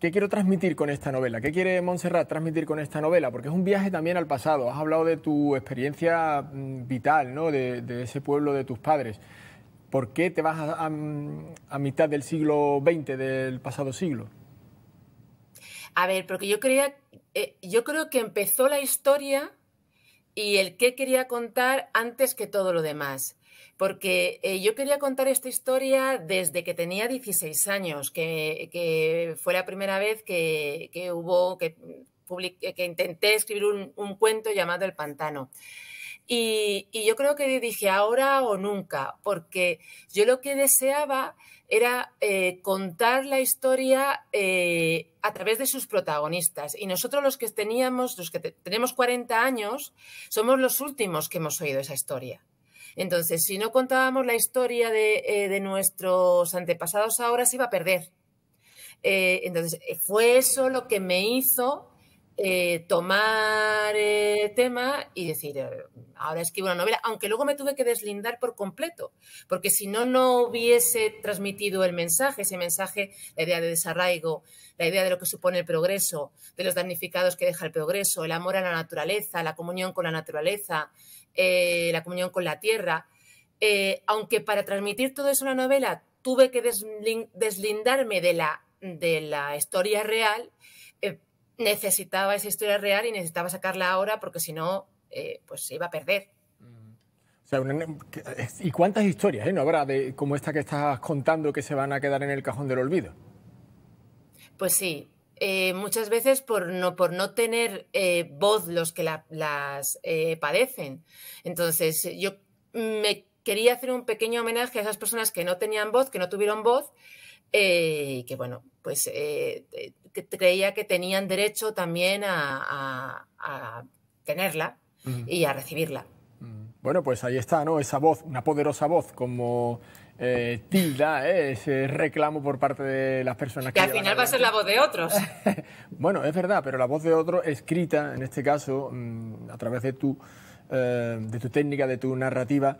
¿Qué quiero transmitir con esta novela? ¿Qué quiere Montserrat transmitir con esta novela? Porque es un viaje también al pasado. Has hablado de tu experiencia mm, vital, ¿no? de, ese pueblo de tus padres. ¿Por qué te vas a, mm, mitad del siglo XX, del pasado siglo? A ver, porque yo, creía, eh, yo creo que empezó la historia y el qué quería contar antes que todo lo demás porque eh, yo quería contar esta historia desde que tenía 16 años, que, fue la primera vez que, hubo, que, eh, que, intenté escribir un, cuento llamado El Pantano. Y, yo creo que dije ahora o nunca, porque yo lo que deseaba era eh, contar la historia a través de sus protagonistas. Y nosotros los que teníamos, los que tenemos 40 años, somos los últimos que hemos oído esa historia. Entonces, si no contábamos la historia eh, de, nuestros antepasados ahora, se iba a perder. Eh, entonces, eh, fue eso lo que me hizo tomar el tema y decir, ahora escribo una novela, aunque luego me tuve que deslindar por completo, porque si no, no hubiese transmitido el mensaje, ese mensaje, la idea de desarraigo, la idea de lo que supone el progreso, de los damnificados que deja el progreso, el amor a la naturaleza, la comunión con la naturaleza, eh, la comunión con la tierra. Eh, aunque para transmitir todo eso en la novela tuve que deslindarme de la, de la historia real, eh, necesitaba esa historia real y necesitaba sacarla ahora porque si no, pues se iba a perder. ¿Y cuántas historias no habrá de, como esta que estás contando que se van a quedar en el cajón del olvido? Pues sí, eh, muchas veces por no, por no tener eh, voz los que las eh, padecen. Entonces, yo me quería hacer un pequeño homenaje a esas personas que no tenían voz, que no tuvieron voz, y que, bueno, pues creía que tenían derecho también a, tenerla y a recibirla. Bueno, pues ahí está, ¿no? Esa voz, una poderosa voz, como eh, tilda eh, ese reclamo por parte de las personas que... al final va a ser la voz de otros. bueno, es verdad, pero la voz de otros escrita, en este caso, mm, a través de tu, eh, de tu técnica, de tu narrativa,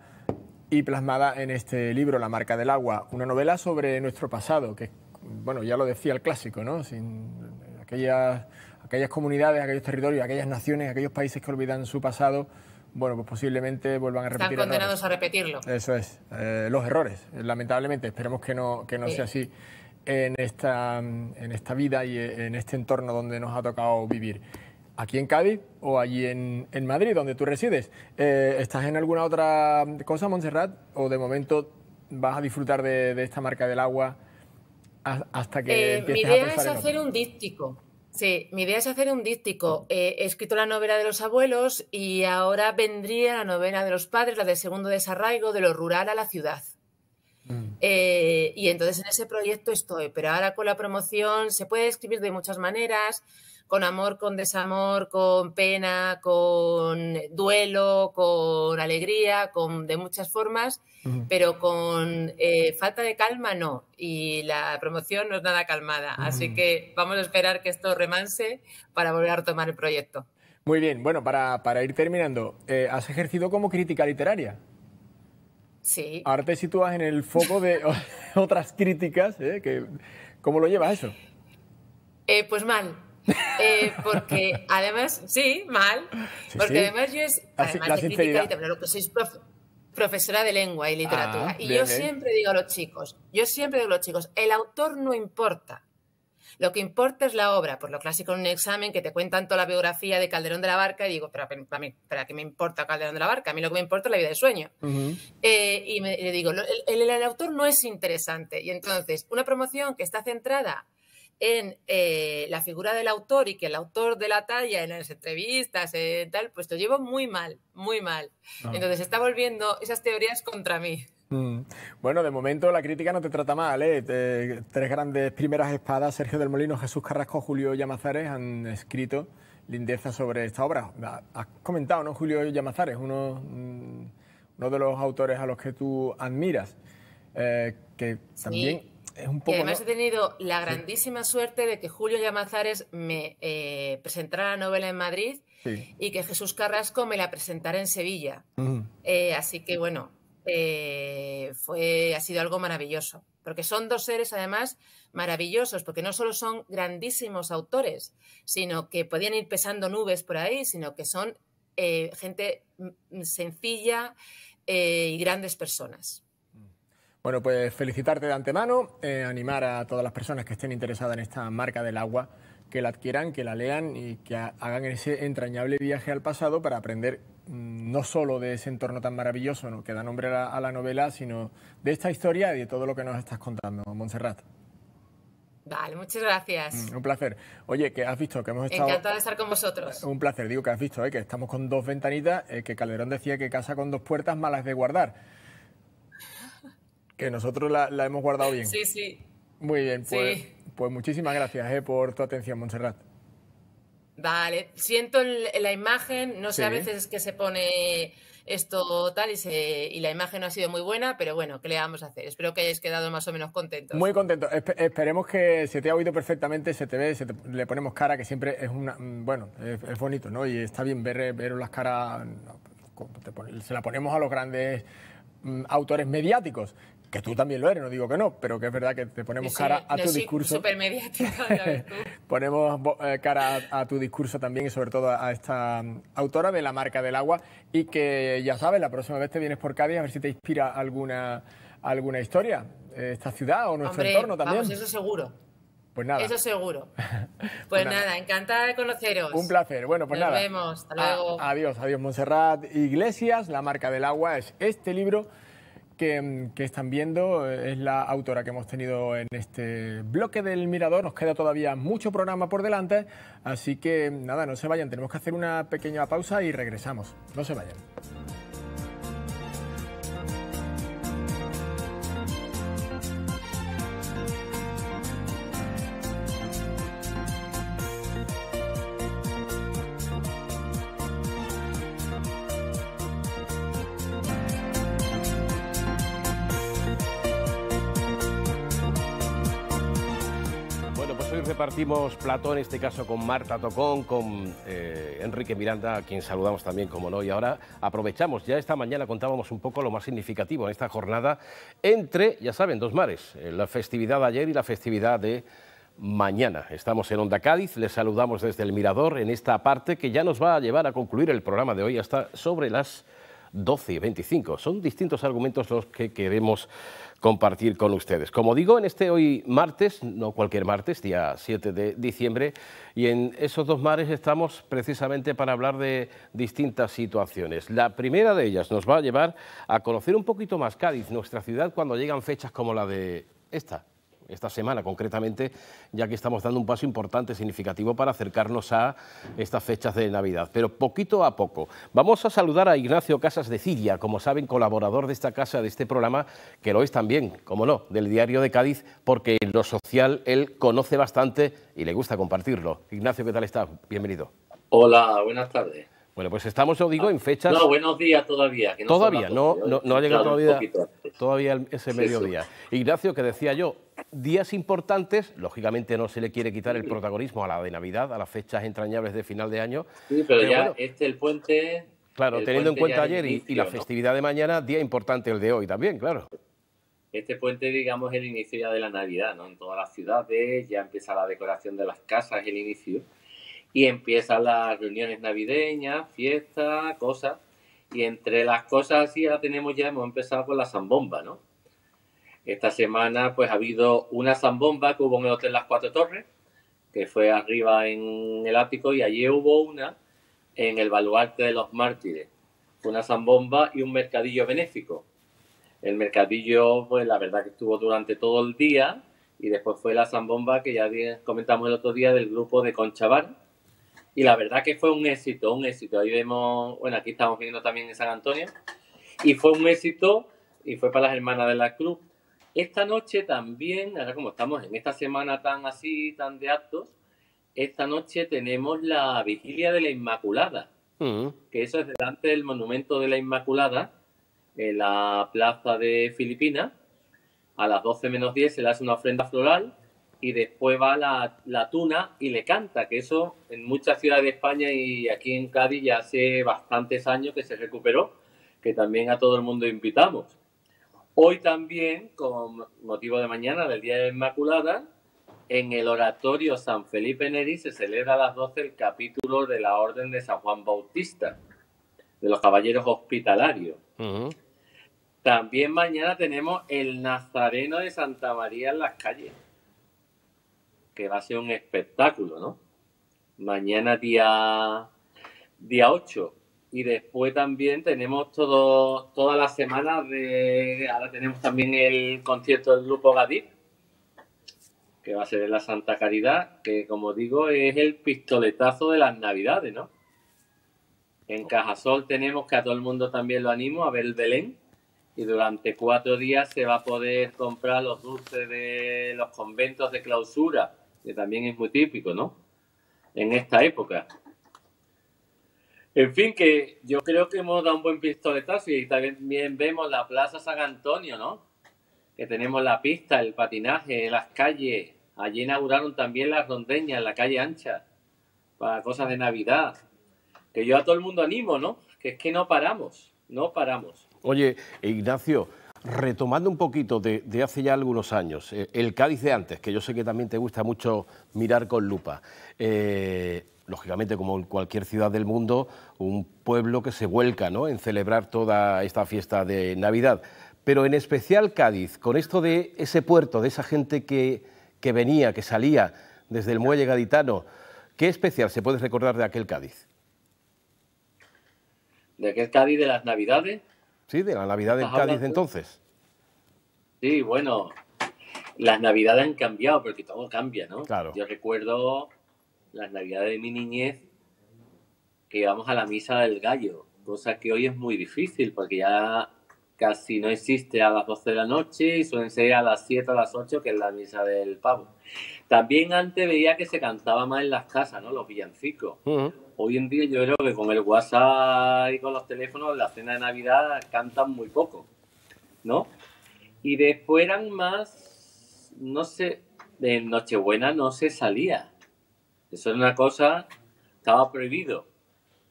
y plasmada en este libro, La marca del agua, una novela sobre nuestro pasado, que, bueno, ya lo decía el clásico, ¿no? Sin aquellas, aquellas comunidades, aquellos territorios, aquellas naciones, aquellos países que olvidan su pasado bueno, pues posiblemente vuelvan a repetir. Están condenados a repetirlo. Eso es, eh, los errores, lamentablemente. Esperemos que no, sea así en esta, en esta vida y en este entorno donde nos ha tocado vivir. ¿Aquí en Cádiz o allí en, Madrid, donde tú resides? Eh, ¿Estás en alguna otra cosa, Montserrat? ¿O de momento vas a disfrutar de, esta marca del agua hasta que... Eh, mi idea es hacer un díptico Sí, mi idea es hacer un díptico. he escrito la novela de los abuelos y ahora vendría la novela de los padres, la del segundo desarraigo, de lo rural a la ciudad. Mm. Eh, y entonces en ese proyecto estoy, pero ahora con la promoción se puede escribir de muchas maneras con amor, con desamor, con pena, con duelo, con alegría, con, de muchas formas, pero con eh, falta de calma no. Y la promoción no es nada calmada. Así mm. que vamos a esperar que esto remanse para volver a tomar el proyecto. Muy bien, bueno, para, ir terminando, eh, ¿has ejercido como crítica literaria? Sí. Ahora te sitúas en el foco de otras críticas, ¿eh? ¿cómo lo llevas eso? Eh, pues mal, eh, porque además, sí, mal. porque además yo es. lo profesora de lengua y literatura. Ah, y yo siempre digo a los chicos, yo siempre digo a los chicos, el autor no importa. Lo que importa es la obra. Por lo clásico en un examen que te cuentan toda la biografía de Calderón de la Barca y digo, pero para, mí, ¿para qué me importa Calderón de la Barca? A mí lo que me importa es la vida de sueño. Eh, y, le digo, el, autor no es interesante. Y entonces, una promoción que está centrada en eh, la figura del autor y que el autor de la talla en las entrevistas, tal, pues lo llevo muy mal, muy mal. Ah. Entonces está volviendo esas teorías contra mí. Mm. Bueno, de momento la crítica no te trata mal. ¿eh? tres grandes primeras espadas, Sergio del Molino, Jesús Carrasco, Julio Llamazares, han escrito lindezas sobre esta obra. Ah, has comentado, ¿no? Julio Llamazares, uno, mm, uno de los autores a los que tú admiras, eh, que también además he tenido la grandísima suerte de que Julio Llamazares me eh, presentara la novela en Madrid y que Jesús Carrasco me la presentara en Sevilla. Eh, así que bueno, eh, fue, ha sido algo maravilloso. Porque son dos seres además maravillosos, porque no solo son grandísimos autores, sino que podían ir pesando nubes por ahí, sino que son gente mm, sencilla y grandes personas. Bueno, pues felicitarte de antemano, eh, animar a todas las personas que estén interesadas en esta marca del agua, que la adquieran, que la lean y que hagan ese entrañable viaje al pasado para aprender mm, no solo de ese entorno tan maravilloso que da nombre a la, novela, sino de esta historia y de todo lo que nos estás contando, Montserrat. Vale, muchas gracias. Mm, un placer. Oye, que has visto que hemos estado... Encantada de estar con vosotros. Eh, un placer, digo que has visto, eh, que estamos con dos ventanitas, que Calderón decía que casa con dos puertas malas de guardar que nosotros la, hemos guardado bien. Sí, sí. Muy bien, pues, pues muchísimas gracias eh, por tu atención, Montserrat. Vale, siento la imagen, no sé, a veces es que se pone esto tal y, se, y la imagen no ha sido muy buena, pero bueno, ¿qué le vamos a hacer? Espero que hayáis quedado más o menos contentos. Muy contento esperemos que se te ha oído perfectamente, se te ve, se le ponemos cara, que siempre es una, mm, bueno, es, bonito, ¿no? Y está bien ver, eh, ver las caras, se la ponemos a los grandes mm, autores mediáticos que tú también lo eres, no digo que no, pero que es verdad que te ponemos cara a tu discurso. ponemos eh, cara a, tu discurso también y sobre todo a, esta mm, autora de La marca del agua y que ya sabes, la próxima vez te vienes por Cádiz a ver si te inspira alguna, alguna historia, eh, esta ciudad o nuestro entorno también. Vamos, eso seguro. Pues nada. Eso seguro. Pues, pues nada. encantada de conoceros. Un placer. Bueno, pues nada. Nos vemos. Hasta luego. adiós, adiós, Montserrat Iglesias. La marca del agua es este libro Mm, que, están viendo eh, es la autora que hemos tenido en este bloque del Mirador. Nos queda todavía mucho programa por delante, así que nada, no se vayan, tenemos que hacer una pequeña pausa y regresamos. No se vayan. hicimos Platón, en este caso con Marta Tocón, con eh, Enrique Miranda, a quien saludamos también, como no. Y ahora aprovechamos, ya esta mañana contábamos un poco lo más significativo en esta jornada entre, ya saben, dos mares, eh, la festividad de ayer y la festividad de mañana. Estamos en Onda Cádiz, les saludamos desde el Mirador en esta parte que ya nos va a llevar a concluir el programa de hoy hasta sobre las 12 y 25. Son distintos argumentos los que queremos compartir con ustedes. Como digo, en este hoy martes, no cualquier martes, día 7 de diciembre, y en esos dos mares estamos precisamente para hablar de distintas situaciones. La primera de ellas nos va a llevar a conocer un poquito más Cádiz, nuestra ciudad, cuando llegan fechas como la de esta, esta semana concretamente, ya que estamos dando un paso importante, significativo, para acercarnos a estas fechas de Navidad. Pero poquito a poco. Vamos a saludar a Ignacio Casas de Cidia, como saben, colaborador de esta casa, de este programa, que lo es también, como no, del Diario de Cádiz, porque en lo social él conoce bastante y le gusta compartirlo. Ignacio, ¿qué tal estás? Bienvenido. Hola, buenas tardes. Bueno, pues estamos, os digo, en fechas. No, buenos días todavía. todavía, no, ha llegado todavía, todavía ese mediodía. Ignacio, que decía yo, días importantes, lógicamente no se le quiere quitar el protagonismo a la de Navidad, a las fechas entrañables de final de año. Sí, pero, ya este, el puente. Claro, teniendo en cuenta ayer y, la festividad de mañana, día importante el de hoy también, claro. Este puente, digamos, es el inicio ya de la Navidad, ¿no? En todas las ciudades ya empieza la decoración de las casas, el inicio y empiezan las reuniones navideñas, fiestas, cosas. Y entre las cosas así ya tenemos ya, hemos empezado con la zambomba, ¿no? Esta semana pues ha habido una zambomba que hubo en el Hotel Las Cuatro Torres, que fue arriba en el ático, y allí hubo una en el baluarte de los mártires. Una zambomba y un mercadillo benéfico. El mercadillo, pues la verdad que estuvo durante todo el día, y después fue la zambomba que ya comentamos el otro día del grupo de Conchabar, y la verdad que fue un éxito, un éxito. Ahí vemos, bueno, aquí estamos viendo también en San Antonio. Y fue un éxito y fue para las hermanas de la cruz. Esta noche también, ahora como estamos en esta semana tan así, tan de actos, esta noche tenemos la vigilia de la Inmaculada, mm. que eso es delante del monumento de la Inmaculada, en la plaza de Filipinas. A las 12 menos 10 se le hace una ofrenda floral y después va la, tuna y le canta, que eso en muchas ciudades de España y aquí en Cádiz ya hace bastantes años que se recuperó, que también a todo el mundo invitamos. Hoy también, con motivo de mañana, del Día de la Inmaculada, en el oratorio San Felipe Neri se celebra a las 12 el capítulo de la Orden de San Juan Bautista, de los Caballeros Hospitalarios. También mañana tenemos el Nazareno de Santa María en las calles que va a ser un espectáculo, ¿no? Mañana día, día 8. Y después también tenemos todo, ...todas las semanas de... Ahora tenemos también el concierto del grupo Gadir, que va a ser en la Santa Caridad, que como digo es el pistoletazo de las Navidades, ¿no? En Cajasol tenemos que a todo el mundo también lo animo a ver el Belén y durante cuatro días se va a poder comprar los dulces de los conventos de clausura que también es muy típico, ¿no? En esta época. En fin, que yo creo que hemos dado un buen pistoletazo y también vemos la Plaza San Antonio, ¿no? Que tenemos la pista, el patinaje, las calles. Allí inauguraron también las rondeñas, la calle ancha, para cosas de Navidad. Que yo a todo el mundo animo, ¿no? Que es que no paramos, no paramos. Oye, Ignacio, Retomando un poquito de, hace ya algunos años, eh, el Cádiz de antes, que yo sé que también te gusta mucho mirar con lupa. Eh, lógicamente, como en cualquier ciudad del mundo, un pueblo que se vuelca ¿no? en celebrar toda esta fiesta de Navidad. Pero en especial Cádiz, con esto de ese puerto, de esa gente que, que venía, que salía desde el muelle gaditano, ¿qué especial se puede recordar de aquel Cádiz? De aquel Cádiz de las Navidades. Sí, de la Navidad del Cádiz entonces. Sí, bueno, las Navidades han cambiado porque todo cambia, ¿no? Claro. Yo recuerdo las Navidades de mi niñez que íbamos a la misa del gallo, cosa que hoy es muy difícil porque ya casi no existe a las 12 de la noche y suelen ser a las 7 o las 8 que es la misa del pavo. También antes veía que se cantaba más en las casas, ¿no? Los villancicos. Hoy en día yo creo que con el WhatsApp y con los teléfonos en la cena de Navidad cantan muy poco, ¿no? Y después eran más, no sé, de Nochebuena no se salía. Eso era una cosa, estaba prohibido.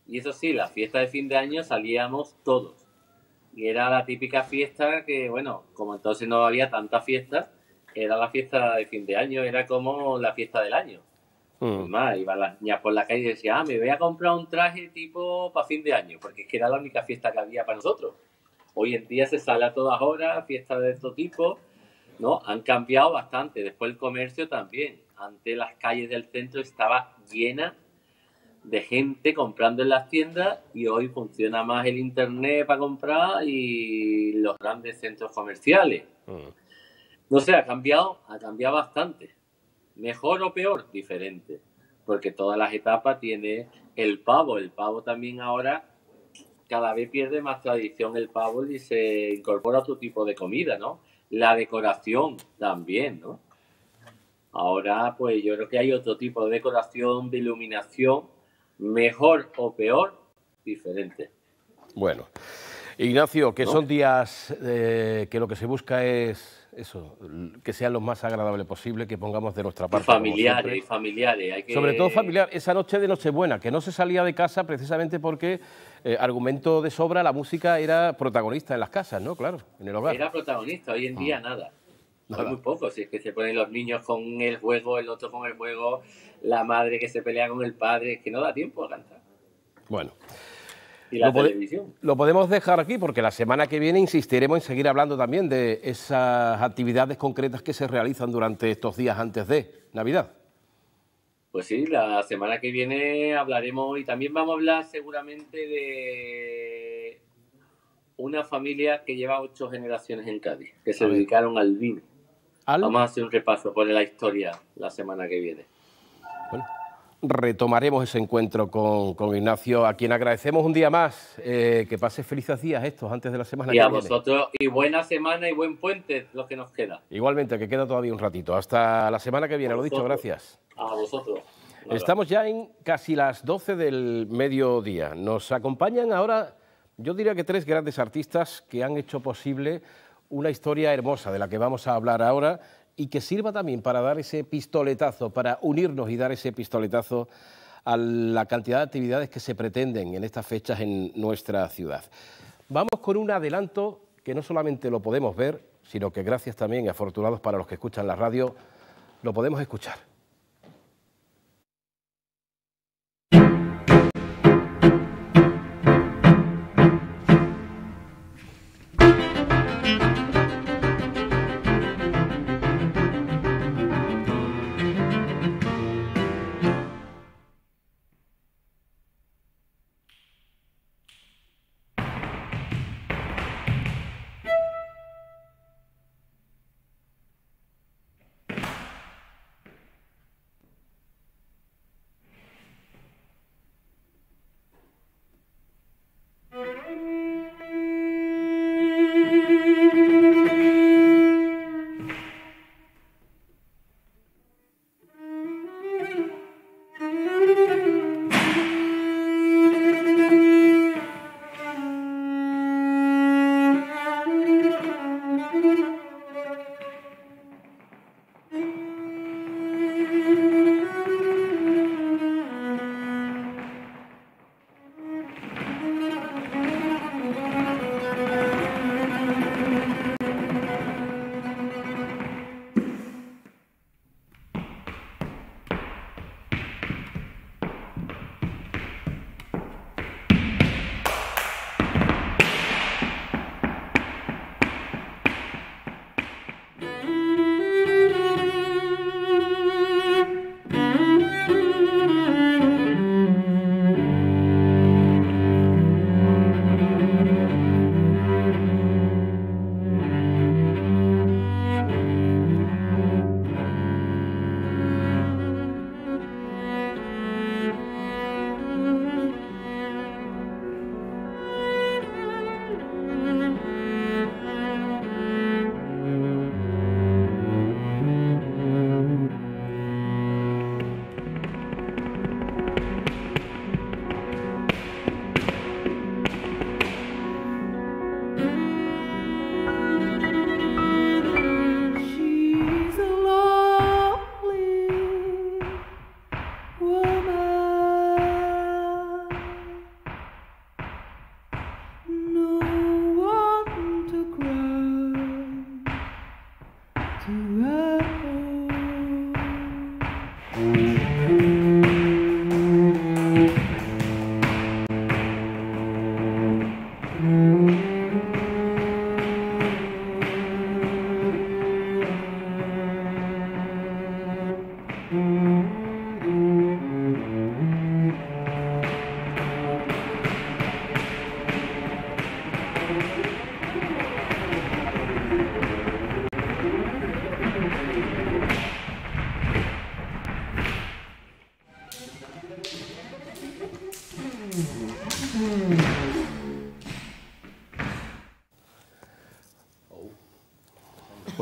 Y eso sí, la fiesta de fin de año salíamos todos. Y era la típica fiesta que, bueno, como entonces no había tantas fiestas, era la fiesta de fin de año, era como la fiesta del año. Mm. Más, iba las niñas por la calle y decía, ah, me voy a comprar un traje tipo para fin de año, porque es que era la única fiesta que había para nosotros. Hoy en día se sale a todas horas, fiestas de todo tipo, ¿no? Han cambiado bastante. Después el comercio también. Antes las calles del centro estaba llena de gente comprando en las tiendas y hoy funciona más el internet para comprar y los grandes centros comerciales. Hmm. No sé, ha cambiado, ha cambiado bastante. Mejor o peor, diferente. Porque todas las etapas tiene el pavo. El pavo también ahora cada vez pierde más tradición el pavo y se incorpora otro tipo de comida, ¿no? La decoración también, ¿no? Ahora, pues yo creo que hay otro tipo de decoración, de iluminación, mejor o peor, diferente. Bueno, Ignacio, que son días eh, que lo que se busca es eso, que sea lo más agradable posible, que pongamos de nuestra parte. familiares, y familiares. Sobre todo familiar, esa noche de Nochebuena, que no se salía de casa precisamente porque, eh, argumento de sobra, la música era protagonista en las casas, ¿no? Claro, en el hogar. Era protagonista, hoy en día ah. nada. ...no Hay muy poco, si es que se ponen los niños con el juego, el otro con el juego, la madre que se pelea con el padre, que no da tiempo a cantar. Bueno y la lo televisión. Lo podemos dejar aquí porque la semana que viene insistiremos en seguir hablando también de esas actividades concretas que se realizan durante estos días antes de Navidad. Pues sí, la semana que viene hablaremos y también vamos a hablar seguramente de una familia que lleva ocho generaciones en Cádiz, que se dedicaron al vino. Vamos a hacer un repaso por la historia la semana que viene. Bueno retomaremos ese encuentro con, Ignacio, a quien agradecemos un día más. Eh, que pases felices días estos antes de la semana. Y a vosotros, y buena semana y buen puente, lo que nos queda. Igualmente, que queda todavía un ratito. Hasta la semana que viene, lo dicho, gracias. A vosotros. Estamos ya en casi las 12 del mediodía. Nos acompañan ahora, yo diría que tres grandes artistas que han hecho posible una historia hermosa de la que vamos a hablar ahora y que sirva también para dar ese pistoletazo, para unirnos y dar ese pistoletazo a la cantidad de actividades que se pretenden en estas fechas en nuestra ciudad. Vamos con un adelanto que no solamente lo podemos ver, sino que gracias también, afortunados para los que escuchan la radio, lo podemos escuchar.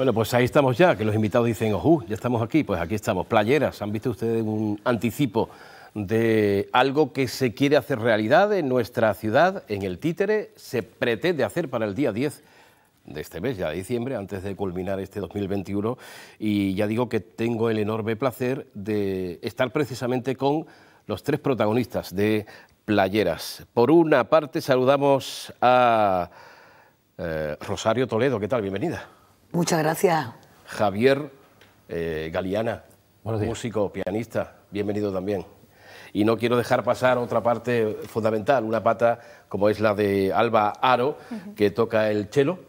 Bueno, pues ahí estamos ya, que los invitados dicen, ...oh, uh, ya estamos aquí, pues aquí estamos, playeras, han visto ustedes un anticipo de algo que se quiere hacer realidad en nuestra ciudad, en el Títere, se pretende hacer para el día 10 de este mes, ya de diciembre, antes de culminar este 2021, y ya digo que tengo el enorme placer de estar precisamente con los tres protagonistas de Playeras. Por una parte saludamos a eh, Rosario Toledo, ¿qué tal? Bienvenida. Muchas gracias. Javier eh, Galeana, músico, pianista, bienvenido también. Y no quiero dejar pasar otra parte fundamental, una pata como es la de Alba Aro, que toca el chelo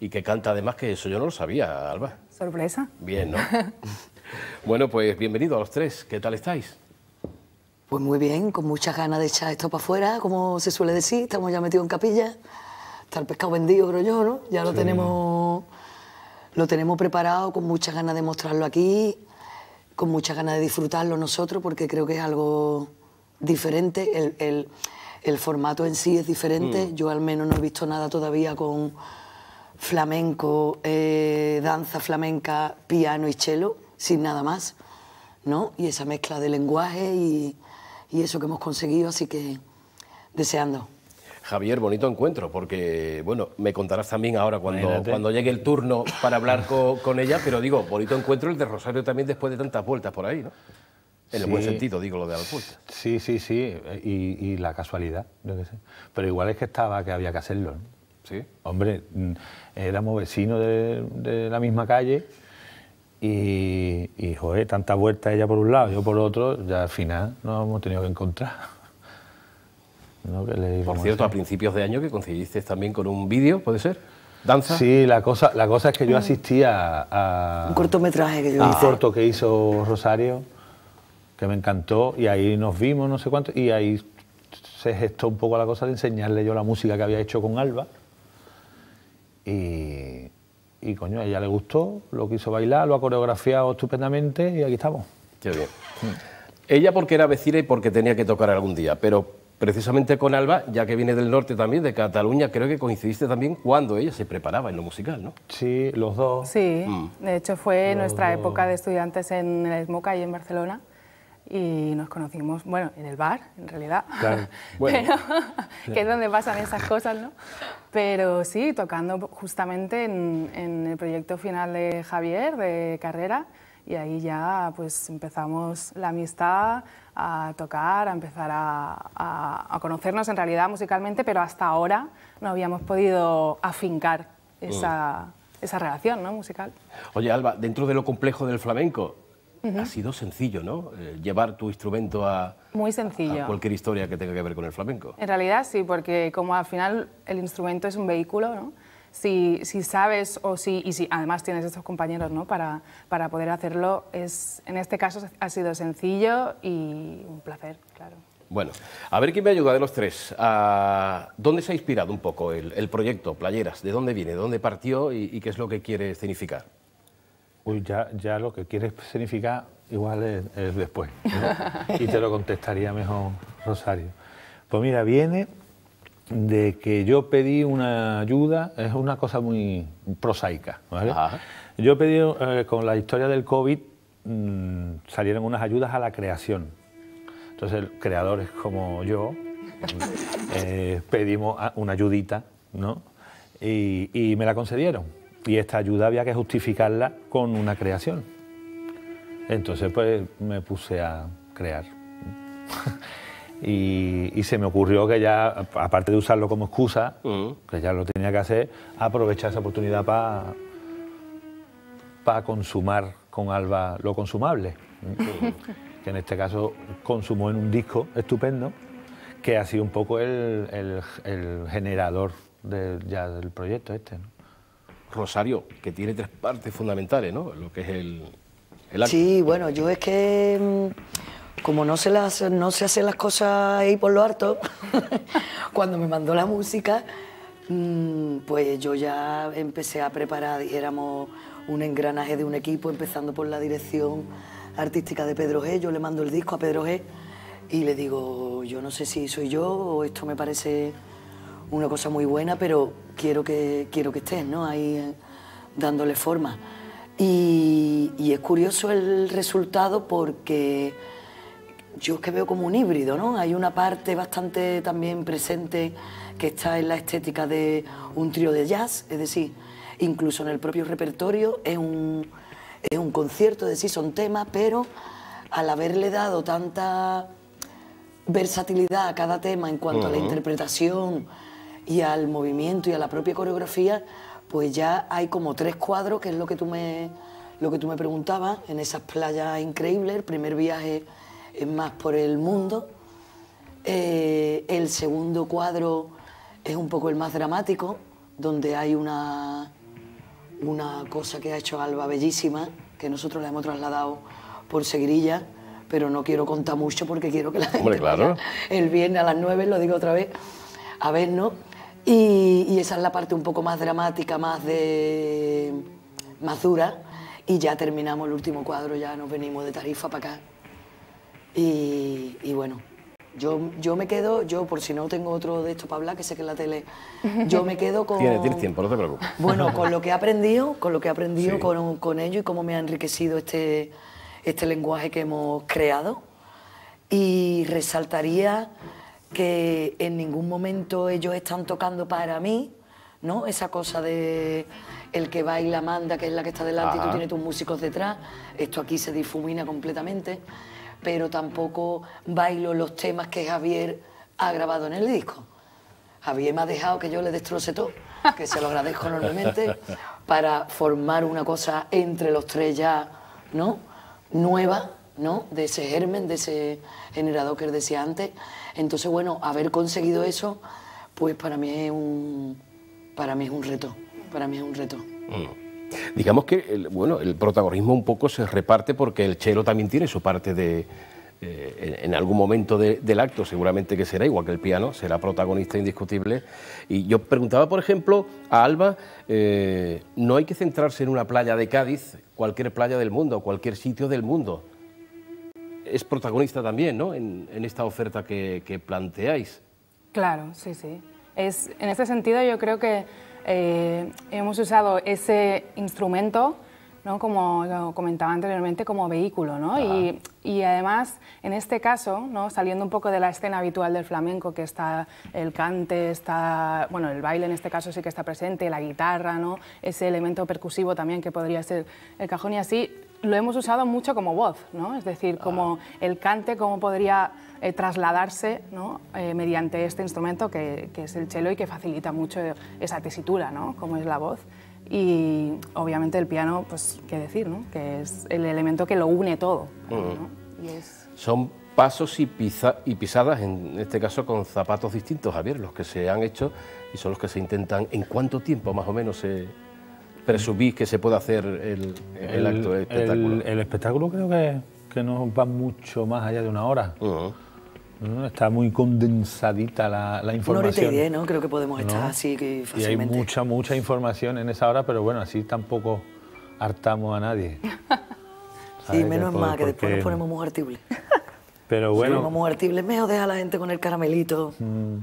y que canta además, que eso yo no lo sabía, Alba. Sorpresa. Bien, ¿no? bueno, pues bienvenido a los tres, ¿qué tal estáis? Pues muy bien, con muchas ganas de echar esto para afuera, como se suele decir, estamos ya metidos en capilla, está el pescado vendido, creo yo, ¿no? Ya lo tenemos lo tenemos preparado con muchas ganas de mostrarlo aquí, con muchas ganas de disfrutarlo nosotros, porque creo que es algo diferente. El, formato en sí es diferente. Mm. Yo al menos no he visto nada todavía con flamenco, eh, danza flamenca, piano y cello, sin nada más. ¿no? Y esa mezcla de lenguaje y eso que hemos conseguido, así que deseando. Javier, bonito encuentro, porque bueno, me contarás también ahora cuando, cuando llegue el turno para hablar con, ella, pero digo, bonito encuentro el de Rosario también después de tantas vueltas por ahí, ¿no? En el buen sentido, digo lo de las vueltas. Sí, sí, sí, y, la casualidad, yo qué sé. Pero igual es que estaba, que había que hacerlo. Sí. Hombre, mm, éramos vecinos de, la misma calle y, y joder, tantas vueltas ella por un lado, yo por otro, ya al final nos hemos tenido que encontrar. Por cierto, a principios de año que conseguiste también con un vídeo, ¿puede ser? ¿Danza? Sí, la cosa, la cosa es que yo mm. asistía a... Un cortometraje que corto que hizo Rosario, que me encantó, y ahí nos vimos, no sé cuánto, y ahí se gestó un poco la cosa de enseñarle yo la música que había hecho con Alba. Y, coño, a ella le gustó, lo quiso bailar, lo ha coreografiado estupendamente y aquí estamos. Qué bien. Mm. Ella porque era vecina y porque tenía que tocar algún día, pero precisamente con Alba, ya que viene del norte también, de Cataluña, creo que coincidiste también cuando ella se preparaba en lo musical, ¿no? Sí, los dos. Sí, mm. de hecho fue nuestra época de estudiantes en el Esmoca y en Barcelona y nos conocimos, bueno, en el bar, en realidad, bueno, que es donde pasan esas cosas, ¿no? Pero sí, tocando justamente en el proyecto final de Javier, de carrera, y ahí ya pues empezamos la amistad a tocar, a empezar a, a, conocernos en realidad musicalmente, pero hasta ahora no habíamos podido afincar mm. esa, esa relación ¿no? musical. Oye Alba, dentro de lo complejo del flamenco, ha sido sencillo, ¿no? Eh, llevar tu instrumento a... Muy sencillo. A cualquier historia que tenga que ver con el flamenco. En realidad sí, porque como al final el instrumento es un vehículo, ¿no? si, sabes o si, y si además tienes estos compañeros ¿no? para, para poder hacerlo, es, en este caso ha sido sencillo y un placer, claro. Bueno, a ver quién me ayuda de los tres. Ah, ¿Dónde se ha inspirado un poco el, el, proyecto Playeras? ¿De dónde viene? ¿De dónde partió? Y, qué es lo que quiere significar? Uy, ya, ya lo que quiere significar igual es, después. y te lo contestaría mejor Rosario. Pues mira, viene de que yo pedí una ayuda, es una cosa muy prosaica. ¿vale? Yo pedí, eh, con la historia del COVID, mm, salieron unas ayudas a la creación. Entonces, creadores como yo eh, pedimos una ayudita, ¿no? Y, y me la concedieron. Y esta ayuda había que justificarla con una creación. Entonces, pues me puse a crear. Y, se me ocurrió que ya, aparte de usarlo como excusa, mm. que ya lo tenía que hacer, aprovechar esa oportunidad para ...para consumar con Alba lo consumable. Mm. que en este caso consumó en un disco estupendo, que ha sido un poco el, el, generador ya del proyecto este. Rosario, que tiene tres partes fundamentales, ¿no? Lo que es el, el Sí, bueno, yo es que mm, como no se, las, no se hacen las cosas ahí por lo harto, cuando me mandó la música, mm, pues yo ya empecé a preparar, éramos un engranaje de un equipo, empezando por la dirección artística de Pedro G. Yo le mando el disco a Pedro G y le digo, yo no sé si soy yo o esto me parece una cosa muy buena, pero quiero que, quiero que estés, ¿no? Ahí eh, dándole forma. y es curioso el resultado porque yo es que veo como un híbrido, ¿no? Hay una parte bastante también presente que está en la estética de un trío de jazz, es decir, incluso en el propio repertorio es un, un concierto, es decir, son temas, pero al haberle dado tanta versatilidad a cada tema en cuanto a la interpretación y al movimiento y a la propia coreografía, pues ya hay como tres cuadros, que es lo que tú me, lo que tú me preguntabas, en esas playas increíbles, el primer viaje ...es más por el mundo. Eh, el segundo cuadro es un poco el más dramático, donde hay una, una cosa que ha hecho Alba bellísima, que nosotros la hemos trasladado por Seguirilla, pero no quiero contar mucho porque quiero que la gente Hombre, claro. el viernes a las nueve, lo digo otra vez, a ver, ¿no? Y, y, esa es la parte un poco más dramática, más de más dura, y ya terminamos el último cuadro, ya nos venimos de Tarifa para acá. Y, bueno, yo, me quedo, yo por si no tengo otro de esto para hablar, que sé que es la tele, yo me quedo con... tiempo, no Bueno, con lo que he aprendido, con lo que he aprendido con, ellos... y cómo me ha enriquecido este, este lenguaje que hemos creado. Y resaltaría que en ningún momento ellos están tocando para mí, ¿no? Esa cosa de el que baila manda, que es la que está delante y tú tienes tus músicos detrás. Esto aquí se difumina completamente pero tampoco bailo los temas que Javier ha grabado en el disco. Javier me ha dejado que yo le destroce todo, que se lo agradezco enormemente, para formar una cosa entre los tres ya, ¿no? Nueva, ¿no? De ese germen, de ese generador que decía antes. Entonces, bueno, haber conseguido eso, pues para mí es un, para mí es un reto, para mí es un reto. Mm. Digamos que el, protagonismo un poco se reparte porque el chelo también tiene su parte de, eh, en, algún momento del acto, seguramente que será, igual que el piano, será protagonista indiscutible. Y yo preguntaba, por ejemplo, a Alba, eh, no hay que centrarse en una playa de Cádiz, cualquier playa del mundo, cualquier sitio del mundo. Es protagonista también, ¿no?, en, esta oferta que, planteáis. Claro, sí, sí. en ese sentido yo creo que eh, hemos usado ese instrumento como comentaba anteriormente, como vehículo. ¿no? Y, además, en este caso, ¿no? saliendo un poco de la escena habitual del flamenco, que está el cante, está, bueno, el baile en este caso sí que está presente, la guitarra, ¿no? ese elemento percusivo también que podría ser el cajón y así, lo hemos usado mucho como voz, ¿no? Es decir, como ah. el cante, cómo podría eh, trasladarse ¿no? Eh, mediante este instrumento que, es el cello y que facilita mucho esa tesitura, ¿no? Como es la voz. Y obviamente el piano, pues, qué decir, ¿no? Que es el elemento que lo une todo. Mm. Son pasos y, y pisadas, en este caso con zapatos distintos, Javier, los que se han hecho y son los que se intentan. ¿En cuánto tiempo más o menos se...? presumís que se puede hacer el, el, acto, espectáculo? El, espectáculo creo que, que, no va mucho más allá de una hora. Uh-huh. Está muy condensadita la, información. Una Creo que podemos estar así que fácilmente. Y hay mucha, mucha información en esa hora, pero bueno, así tampoco hartamos a nadie. sí, menos mal más, que después nos ponemos muy artibles. Pero bueno... Nos ponemos artibles, mejor deja a la gente con el caramelito. Mm.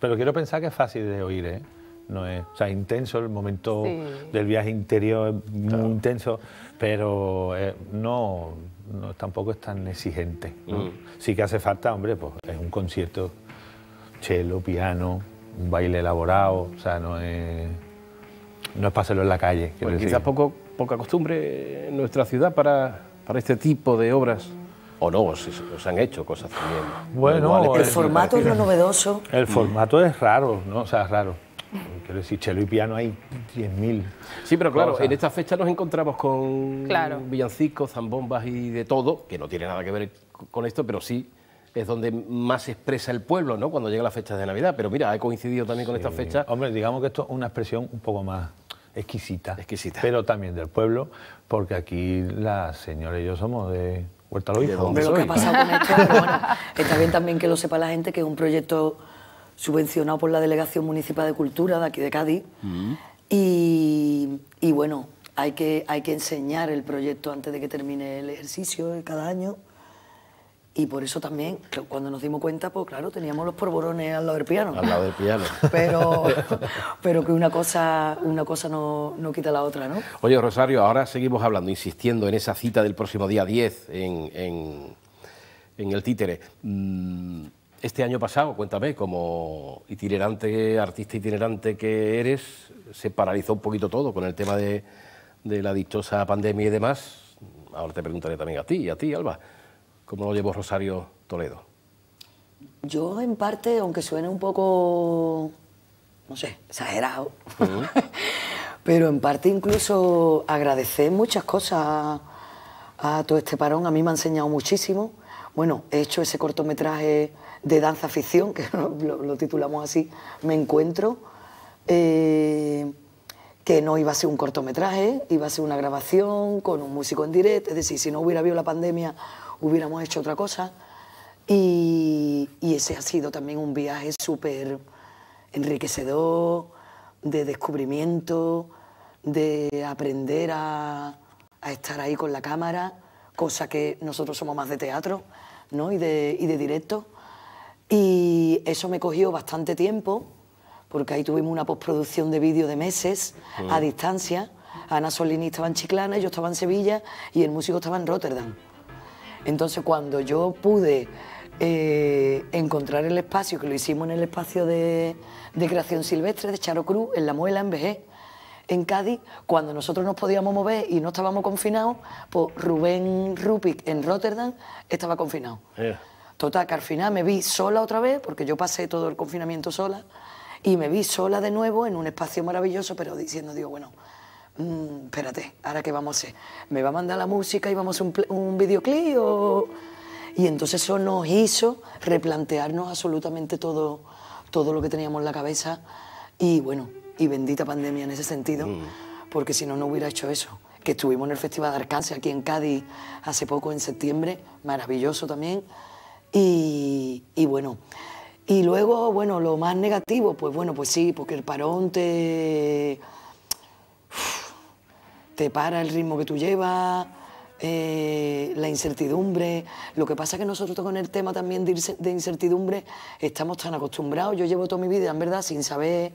Pero quiero pensar que es fácil de oír, ¿eh? no o sea, intenso, el momento del viaje interior es muy intenso, pero eh, no, tampoco es tan exigente. Mm. Sí que hace falta, hombre, pues es un concierto, cello, piano, un baile elaborado, o sea, no es, no es pasarlo en la calle. quizás poco, poca costumbre en nuestra ciudad para, para este tipo de obras o no, se, se, han hecho cosas también. Bueno, el formato es lo novedoso. El formato es raro, ¿no? O sea, es raro. Quiero decir, chelo y piano hay 10.000. Sí, pero claro, en esta fecha nos encontramos con claro. villancicos, zambombas y de todo, que no tiene nada que ver con esto, pero sí es donde más se expresa el pueblo, ¿no? Cuando llega la fecha de Navidad. Pero mira, ha coincidido también con esta fecha. Hombre, digamos que esto es una expresión un poco más exquisita. Exquisita. Pero también del pueblo, porque aquí la señora y yo somos de Huerta Loízo. lo que ha pasado con esto, bueno, está bien también que lo sepa la gente que es un proyecto subvencionado por la Delegación Municipal de Cultura de aquí de Cádiz. Mm. y, bueno, hay que, hay que enseñar el proyecto antes de que termine el ejercicio cada año. Y por eso también, cuando nos dimos cuenta, pues claro, teníamos los porborones al lado del piano. Al lado del piano. pero, pero que una cosa, una cosa no, quita la otra, ¿no? Oye, Rosario, ahora seguimos hablando, insistiendo en esa cita del próximo día 10 en, en, el títere. Mm, este año pasado, cuéntame, como itinerante, artista itinerante que eres, se paralizó un poquito todo con el tema de, la dichosa pandemia y demás. Ahora te preguntaré también a ti y a ti, Alba, ¿cómo lo llevó Rosario Toledo? Yo, en parte, aunque suene un poco, no sé, exagerado, pero en parte incluso agradecer muchas cosas a, a todo este parón. A mí me ha enseñado muchísimo. Bueno, he hecho ese cortometraje de danza ficción, que lo, titulamos así, Me Encuentro, eh, que no iba a ser un cortometraje, iba a ser una grabación con un músico en directo, es decir, si no hubiera habido la pandemia hubiéramos hecho otra cosa. Y, ese ha sido también un viaje súper enriquecedor, de descubrimiento, de aprender a, estar ahí con la cámara, cosa que nosotros somos más de teatro y de directo. Y eso me cogió bastante tiempo, porque ahí tuvimos una postproducción de vídeo de meses a distancia. Ana Solini estaba en Chiclana, yo estaba en Sevilla y el músico estaba en Rotterdam. Entonces cuando yo pude eh, encontrar el espacio, que lo hicimos en el espacio de, creación silvestre de Charo Cruz, en La Muela, en BG, en Cádiz, cuando nosotros nos podíamos mover y no estábamos confinados, pues Rubén Rupik en Rotterdam estaba confinado. Eh. Total, que al final me vi sola otra vez, porque yo pasé todo el confinamiento sola, y me vi sola de nuevo en un espacio maravilloso, pero diciendo, digo, bueno, mm, espérate, ahora qué vamos a hacer, ¿me va a mandar la música y vamos a un, un videoclip Y entonces eso nos hizo replantearnos absolutamente todo, todo lo que teníamos en la cabeza, y bueno, y bendita pandemia en ese sentido, mm. porque si no, no hubiera hecho eso que estuvimos en el Festival de alcance aquí en Cádiz hace poco, en septiembre, maravilloso también, y, bueno, y luego, bueno, lo más negativo, pues bueno, pues sí, porque el parón te, te para el ritmo que tú llevas, eh, la incertidumbre. Lo que pasa es que nosotros con el tema también de incertidumbre estamos tan acostumbrados. Yo llevo toda mi vida, en verdad, sin saber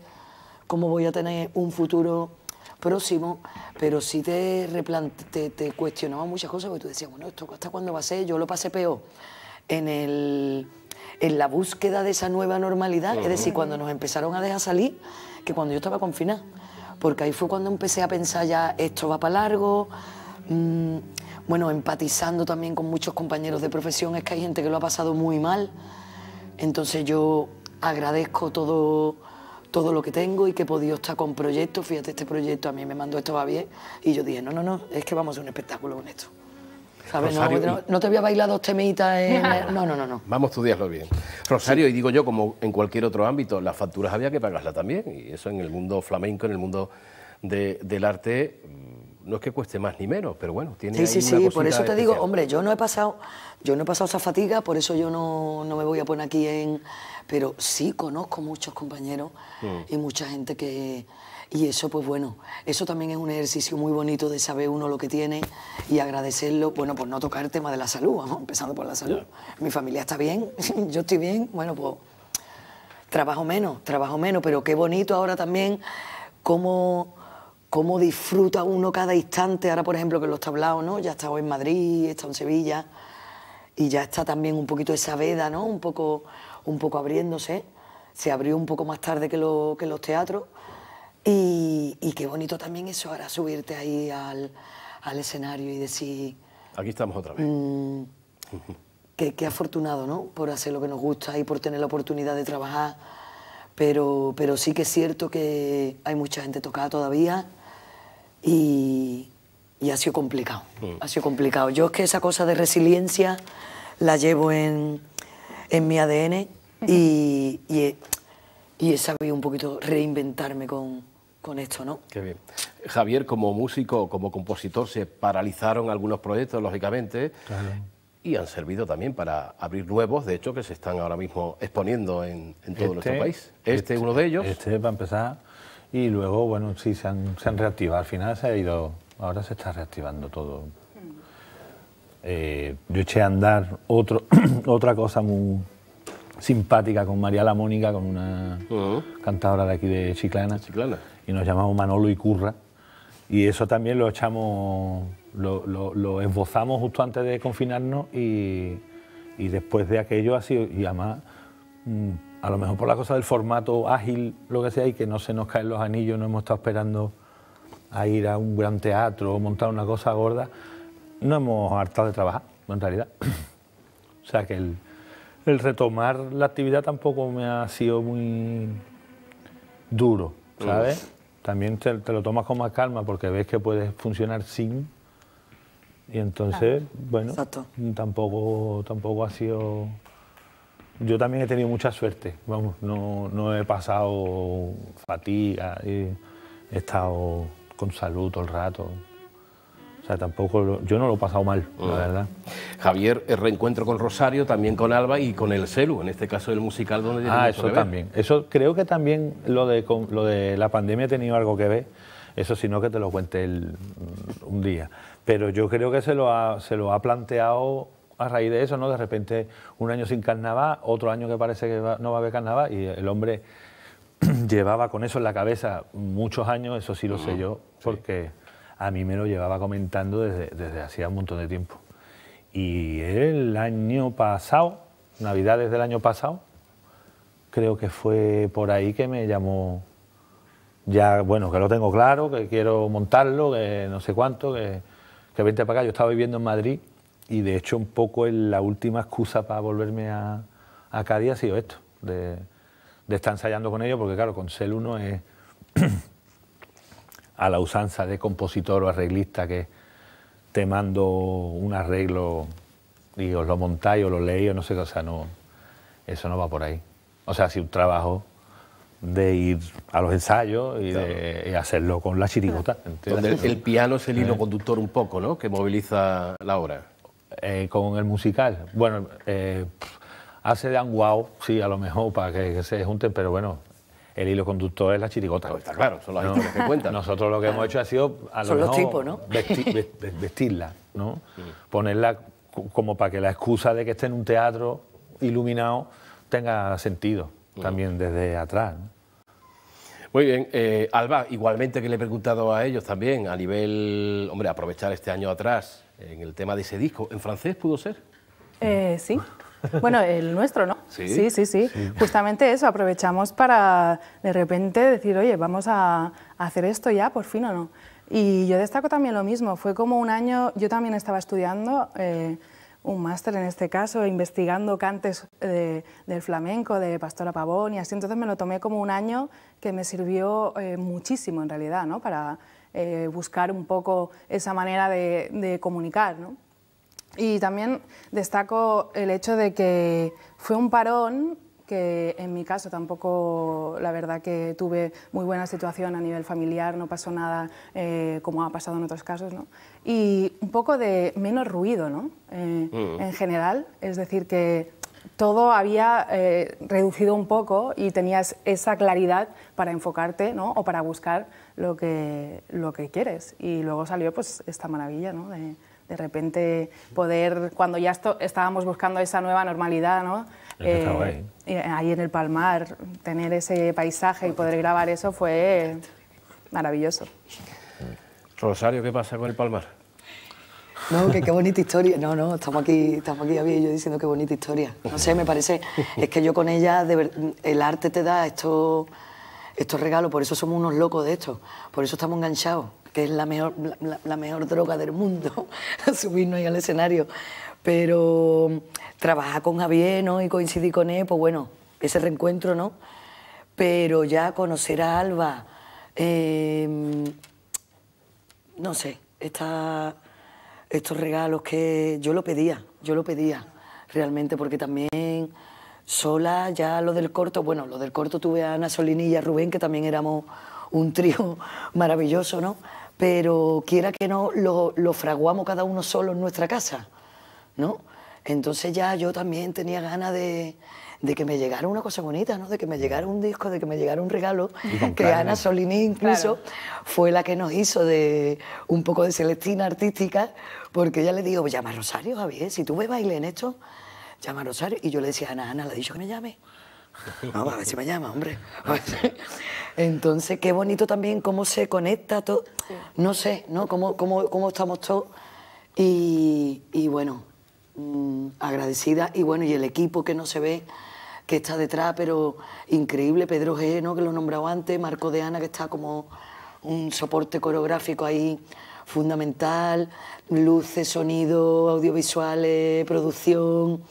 cómo voy a tener un futuro próximo, pero sí te, te, te cuestionaba muchas cosas, porque tú decías, bueno, ¿esto hasta cuándo va a ser? Yo lo pasé peor en, el, la búsqueda de esa nueva normalidad, es decir, cuando nos empezaron a dejar salir, que cuando yo estaba confinada, porque ahí fue cuando empecé a pensar ya, esto va para largo, mm, bueno, empatizando también con muchos compañeros de profesión, es que hay gente que lo ha pasado muy mal, entonces yo agradezco todo todo lo que tengo y que he podido estar con proyectos. Fíjate, este proyecto a mí me mandó esto va bien. Y yo dije, no, no, no, es que vamos a hacer un espectáculo con esto no, te había bailado bailar dos temitas. No, no, no, Vamos a estudiarlo bien. Rosario, y digo yo, como en cualquier otro ámbito, las facturas había que pagarlas también. Y eso en el mundo flamenco, en el mundo del arte, mm, no es que cueste más ni menos, pero bueno, tiene Sí, ser. sí, sí, por eso te digo, hombre, yo no he pasado, yo no he pasado esa fatiga, por eso yo no, me voy a poner aquí en. Pero sí conozco muchos compañeros mm. y mucha gente que y eso, pues bueno, eso también es un ejercicio muy bonito de saber uno lo que tiene y agradecerlo, bueno, por no tocar el tema de la salud, vamos, empezando por la salud. Mi familia está bien, yo estoy bien, bueno, pues trabajo menos, trabajo menos, pero qué bonito ahora también cómo, cómo disfruta uno cada instante. Ahora, por ejemplo, que los tablados ¿no? Ya he estado en Madrid, he en Sevilla y ya está también un poquito esa veda, ¿no? Un poco, un poco abriéndose. Se abrió un poco más tarde que los teatros y, qué bonito también eso, ahora subirte ahí al, escenario y decir... Aquí estamos otra vez. Mm, qué, afortunado, ¿no? Por hacer lo que nos gusta y por tener la oportunidad de trabajar. Pero, pero sí que es cierto que hay mucha gente tocada todavía y, ha sido complicado. Mm. Ha sido complicado. Yo es que esa cosa de resiliencia la llevo en, en mi ADN y, y y he sabido un poquito reinventarme con, con esto, ¿no? Qué bien. Javier, como músico, como compositor, se paralizaron algunos proyectos, lógicamente, y han servido también para abrir nuevos, de hecho, que se están ahora mismo exponiendo en, todo nuestro este país. Este, es uno de ellos. Este, va a empezar, y luego, bueno, sí, se han, se reactivado, al final se ha ido, ahora se está reactivando todo. Mm. Eh, yo eché a andar otro, otra cosa muy simpática con María la Mónica, con una cantadora de aquí de Chiclana, Y nos llamamos Manolo y Curra. Y eso también lo echamos, lo, lo, esbozamos justo antes de confinarnos y, y, después de aquello así, y además, mm, a lo mejor por la cosa del formato ágil, lo que sea, y que no se nos caen los anillos, no hemos estado esperando a ir a un gran teatro o montar una cosa gorda, no hemos hartado de trabajar, en realidad. o sea que el, el retomar la actividad tampoco me ha sido muy duro, ¿sabes? También te, lo tomas con más calma porque ves que puedes funcionar sin. Y entonces, bueno, tampoco, tampoco ha sido. Yo también he tenido mucha suerte, vamos, no, he pasado fatiga, he estado con salud todo el rato. O sea, tampoco yo no lo he pasado mal, la ah. verdad. Javier, el eh, reencuentro con Rosario, también con Alba y con el Celu, en este caso el musical donde Ah, eso también. Eso creo que también lo de lo de la pandemia ha tenido algo que ver. Eso no que te lo cuente mm, un día. Pero yo creo que se lo ha, se lo ha planteado a raíz de eso, ¿no? De repente un año sin carnaval, otro año que parece que no va a haber carnaval y el hombre llevaba con eso en la cabeza muchos años, eso sí lo mm. sé yo, porque a mí me lo llevaba comentando desde, hacía un montón de tiempo. Y el año pasado, Navidades del año pasado, creo que fue por ahí que me llamó, ya, bueno, que lo tengo claro, que quiero montarlo, que no sé cuánto, que, que vente para acá. Yo estaba viviendo en Madrid y de hecho un poco la última excusa para volverme a, Cádiz ha sido esto, de, de estar ensayando con ellos, porque claro, con Celu 1 es... a la usanza de compositor o arreglista que te mando un arreglo y os lo montáis o lo leéis o no sé qué, o sea, no, eso no va por ahí. O sea, si un trabajo de ir a los ensayos y hacerlo con la chirigota. el, piano es el hilo eh, conductor un poco, ¿no? Que moviliza la obra. Eh, con el musical. Bueno, eh, hace de anguao, sí, a lo mejor para que se junten, pero bueno, el hilo conductor es la chirigota. está claro, son las que cuentan. Nosotros lo que hemos hecho ha sido, a ¿no? vestirla, ¿no? Ponerla como para que la excusa de que esté en un teatro iluminado tenga sentido también desde atrás. Muy bien, eh, Alba, igualmente que le he preguntado a ellos también, a nivel, hombre, aprovechar este año atrás en el tema de ese disco, ¿en francés pudo ser? Eh, sí. Bueno, el nuestro, ¿no? Sí, sí, sí. Justamente eso, aprovechamos para de repente decir, oye, vamos a, hacer esto ya, por fin o no. Y yo destaco también lo mismo, fue como un año, yo también estaba estudiando eh, un máster en este caso, investigando cantes eh, del flamenco, de Pastora Pavón y así, entonces me lo tomé como un año que me sirvió eh, muchísimo en realidad, ¿no? Para buscar un poco esa manera de, de comunicar, ¿no? Y también destaco el hecho de que fue un parón que en mi caso tampoco, la verdad que tuve muy buena situación a nivel familiar, no pasó nada eh, como ha pasado en otros casos, ¿no? Y un poco de menos ruido, ¿no? Eh, mm. En general, es decir, que todo había eh, reducido un poco y tenías esa claridad para enfocarte, ¿no? O para buscar lo que, lo que quieres. Y luego salió pues esta maravilla, ¿no? De, de repente poder, cuando ya estábamos buscando esa nueva normalidad, ¿no? Eh, eh, ahí en el Palmar, tener ese paisaje y poder grabar eso fue maravilloso. Rosario, ¿qué pasa con el Palmar? No, que qué bonita historia. No, no, estamos aquí, estamos aquí David y yo diciendo qué bonita historia. No sé, me parece, es que yo con ella, de el arte te da esto, estos regalos, por eso somos unos locos de esto, por eso estamos enganchados que es la mejor, la, mejor droga del mundo, subirnos ahí al escenario. Pero mm, trabajar con Javier ¿no? y coincidir con él, pues bueno, ese reencuentro, ¿no? Pero ya conocer a Alba, em, no sé, estos regalos que yo lo pedía, yo lo pedía realmente, porque también sola ya lo del corto, bueno, lo del corto tuve a Ana Solini y a Rubén, que también éramos un trío maravilloso, ¿no? pero quiera que no, lo, fraguamos cada uno solo en nuestra casa, ¿no? Entonces ya yo también tenía ganas de, que me llegara una cosa bonita, ¿no? de que me llegara un disco, de que me llegara un regalo, que Ana Solini incluso fue la que nos hizo de un poco de Celestina artística, porque ella le dijo, llama a Rosario, Javier, si tú ves baile en esto, llama a Rosario. Y yo le decía, Ana, Ana, le ha dicho que me llame. Vamos a ver si me llama, hombre. Entonces, qué bonito también cómo se conecta todo. No sé, ¿no? Cómo, cómo, cómo estamos todos. Y, bueno, mm, agradecida. Y bueno, y el equipo que no se ve, que está detrás, pero increíble. Pedro G, ¿no? Que lo he nombrado antes. Marco de Ana, que está como un soporte coreográfico ahí fundamental. Luces, sonido, audiovisuales, producción.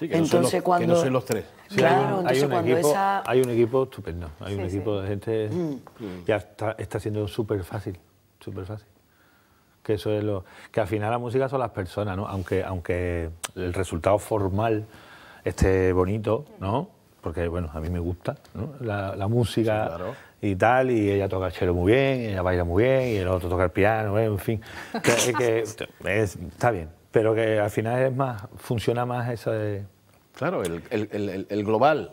Entonces, cuando... Que no soy los tres claro, hay un, entonces cuando equipo, esa... Hay un equipo estupendo, hay un equipo de gente... Mm, mm. Ya está, está siendo súper fácil, súper fácil. Que eso es lo... Que al final la música son las personas, ¿no? Aunque, aunque el resultado formal esté bonito, ¿no? Porque, bueno, a mí me gusta la, música y tal, y ella toca el chelo muy bien, ella baila muy bien, y el otro toca el piano, ¿eh? en fin. que, está bien, pero que al final es más, funciona más eso de Claro, el, el, global.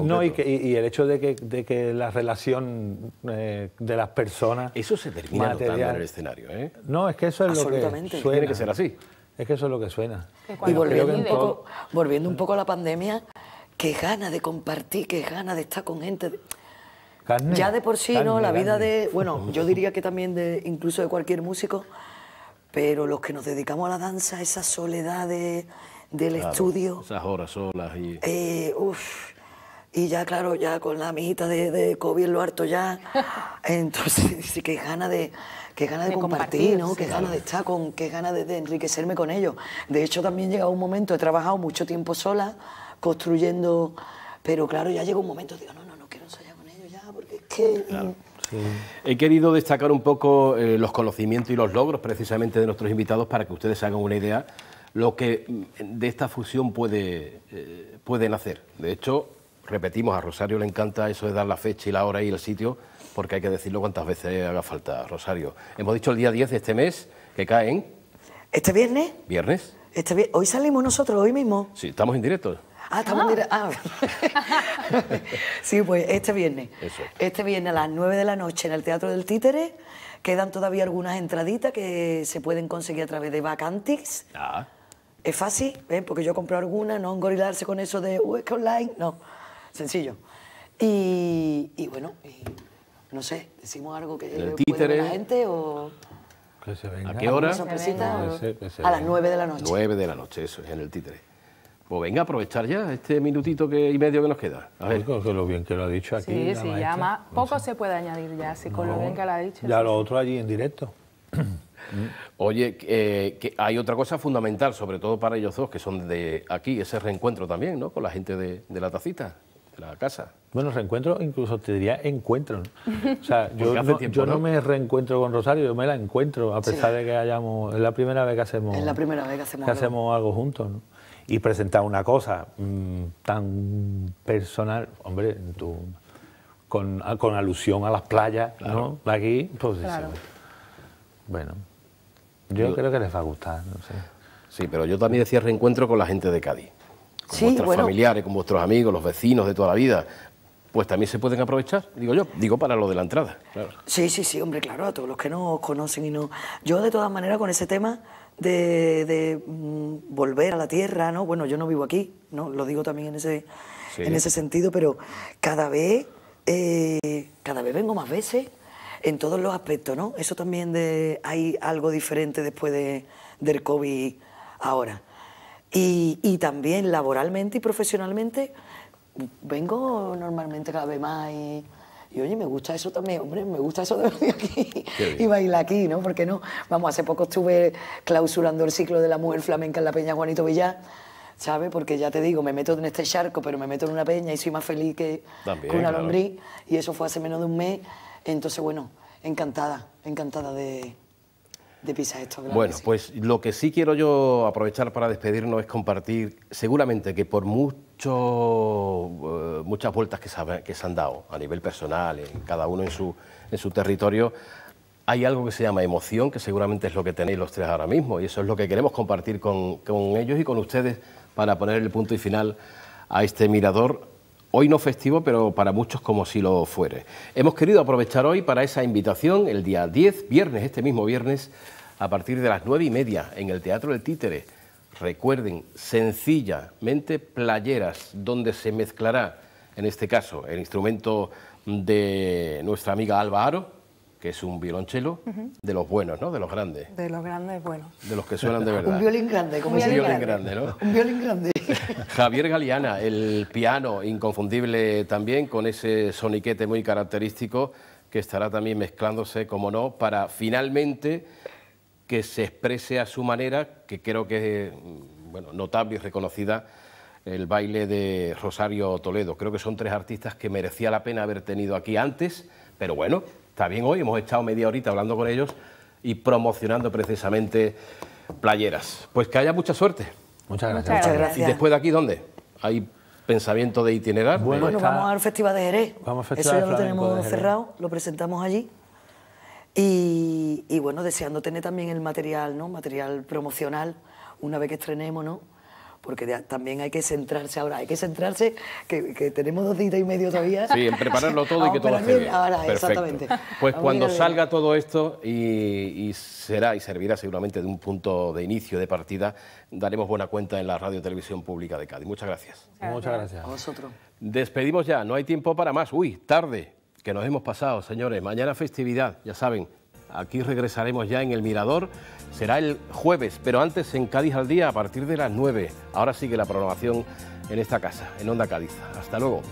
no, y, que, y, el hecho de que, de que la relación eh, de las personas. Eso se termina notando en el escenario, ¿eh? No, es que eso es lo que suena. que ser así. Es que eso es lo que suena. Y volviendo, un poco, volviendo un poco a la pandemia, qué gana de compartir, qué gana de estar con gente. ya de por sí, ¿no? La vida de, bueno, yo diría que también de incluso de cualquier músico, pero los que nos dedicamos a la danza, esa soledad de del estudio. Esas horas solas y... Eh, y ya, claro, ya con la amiguita de, de lo harto ya. Entonces, sí, qué gana de, qué gana de, compartir, ¿no? qué gana de estar con, qué gana de, enriquecerme con ellos. De hecho, también llega un momento, he trabajado mucho tiempo sola, construyendo, pero claro, ya llega un momento, digo, no, no, no quiero ensayar con ellos ya, porque es que... Mm. He querido destacar un poco eh, los conocimientos y los logros precisamente de nuestros invitados para que ustedes hagan una idea lo que de esta fusión puede, eh, pueden hacer... De hecho, repetimos, a Rosario le encanta eso de dar la fecha y la hora y el sitio, porque hay que decirlo cuantas veces haga falta, Rosario. Hemos dicho el día 10 de este mes, que caen... ¿Este viernes? ¿Viernes? Este hoy salimos nosotros, hoy mismo. Sí, estamos en directo. Ah, estamos en directo. Ah. sí, pues este viernes. Este viernes a las 9 de la noche en el Teatro del Títere. Quedan todavía algunas entraditas que se pueden conseguir a través de Vacantix. Ah. Es fácil, ¿eh? porque yo compro alguna, no engorilarse con eso de, uy, uh, online, no, sencillo. Y, bueno, no sé, decimos algo que el la gente o... ¿A qué hora? a las nueve de la noche. nueve de la noche, eso es en el títere. Pues venga, aprovechar ya este minutito que, y medio que nos queda. A ver. con lo bien que lo ha dicho aquí. Sí, sí, ya más, poco se puede añadir ya, si con lo bien que lo ha dicho. Ya lo otro allí en directo. Mm. Oye, eh, que hay otra cosa fundamental, sobre todo para ellos dos, que son de aquí, ese reencuentro también, ¿no? Con la gente de, la tacita, de la casa. Bueno, reencuentro, incluso te diría encuentro. O sea, yo, no, me reencuentro con Rosario, yo me la encuentro, a pesar de que hayamos. Es la primera vez que hacemos. la primera vez hacemos, algo. juntos, ¿no? Y presentar una cosa mm, tan personal, hombre, tú, con, alusión a las playas, ¿no? De aquí, pues Bueno. Yo, creo que les va a gustar, no sé. Sí, pero yo también decía reencuentro con la gente de Cádiz. Con vuestros familiares, con vuestros amigos, los vecinos de toda la vida. Pues también se pueden aprovechar, digo yo, digo para lo de la entrada. Sí, sí, sí, hombre, claro, a todos los que nos conocen y no. Yo, de todas maneras, con ese tema de, mm, volver a la tierra, ¿no? Bueno, yo no vivo aquí, ¿no? Lo digo también en ese, en ese sentido, pero cada vez, eh, cada vez vengo más veces en todos los aspectos, ¿no? Eso también de, hay algo diferente después de, del COVID ahora. Y, y, también laboralmente y profesionalmente vengo normalmente cada vez más y, y oye, me gusta eso también, hombre, me gusta eso de venir aquí y bailar aquí, ¿no? Porque no, vamos, hace poco estuve clausurando el ciclo de la mujer flamenca en la Peña Juanito Villar. ¿sabes? Porque ya te digo, me meto en este charco, pero me meto en una peña y soy más feliz que, una lombriz. Y eso fue hace menos de un mes. Entonces, bueno, encantada, encantada de, pisar esto. bueno, pues lo que sí quiero yo aprovechar para despedirnos es compartir, seguramente que por eh, muchas vueltas que se, han dado a nivel personal, en cada uno en su, en su territorio, hay algo que se llama emoción, que seguramente es lo que tenéis los tres ahora mismo, y eso es lo que queremos compartir con, con ellos y con ustedes para poner el punto y final a este mirador Hoy no festivo, pero para muchos como si lo fuere. Hemos querido aprovechar hoy para esa invitación el día 10, viernes, este mismo viernes, a partir de las 9 y media en el Teatro del Títere. Recuerden, sencillamente playeras, donde se mezclará, en este caso, el instrumento de nuestra amiga Alba Aro, es un violonchelo de los buenos, ¿no? De los grandes. De los grandes buenos. De los que suenan de verdad. un violín grande, como un violín, grande. ¿no? Un violín grande. Javier Galeana, el piano inconfundible también, con ese soniquete muy característico que estará también mezclándose, como no, para finalmente que se exprese a su manera, que creo que es mm, bueno, notable y reconocida, el baile de Rosario Toledo. Creo que son tres artistas que merecía la pena haber tenido aquí antes, pero bueno, está bien hoy, hemos estado media horita hablando con ellos y promocionando precisamente playeras. Pues que haya mucha suerte. Muchas gracias. ¿Y después de aquí dónde? Hay pensamiento de itinerar? Bueno, vamos al Festival de Jerez. Vamos Festival Eso ya lo tenemos cerrado, lo presentamos allí. Y, y, bueno, deseando tener también el material, ¿no? Material promocional, una vez que estrenemos, ¿no? porque también hay que centrarse ahora, hay que centrarse, que, tenemos dos días y medio todavía. Sí, en prepararlo todo y que todo esté Ahora, exactamente. Pues cuando salga todo esto y, será y servirá seguramente de un punto de inicio, de partida, daremos buena cuenta en la radio y televisión pública de Cádiz. Muchas gracias. Muchas gracias. A vosotros. Despedimos ya, no hay tiempo para más. Uy, tarde, que nos hemos pasado, señores. Mañana festividad, ya saben, aquí regresaremos ya en el Mirador será el jueves, pero antes en Cádiz al día a partir de las 9. Ahora sigue la programación en esta casa, en Onda Cádiz. Hasta luego.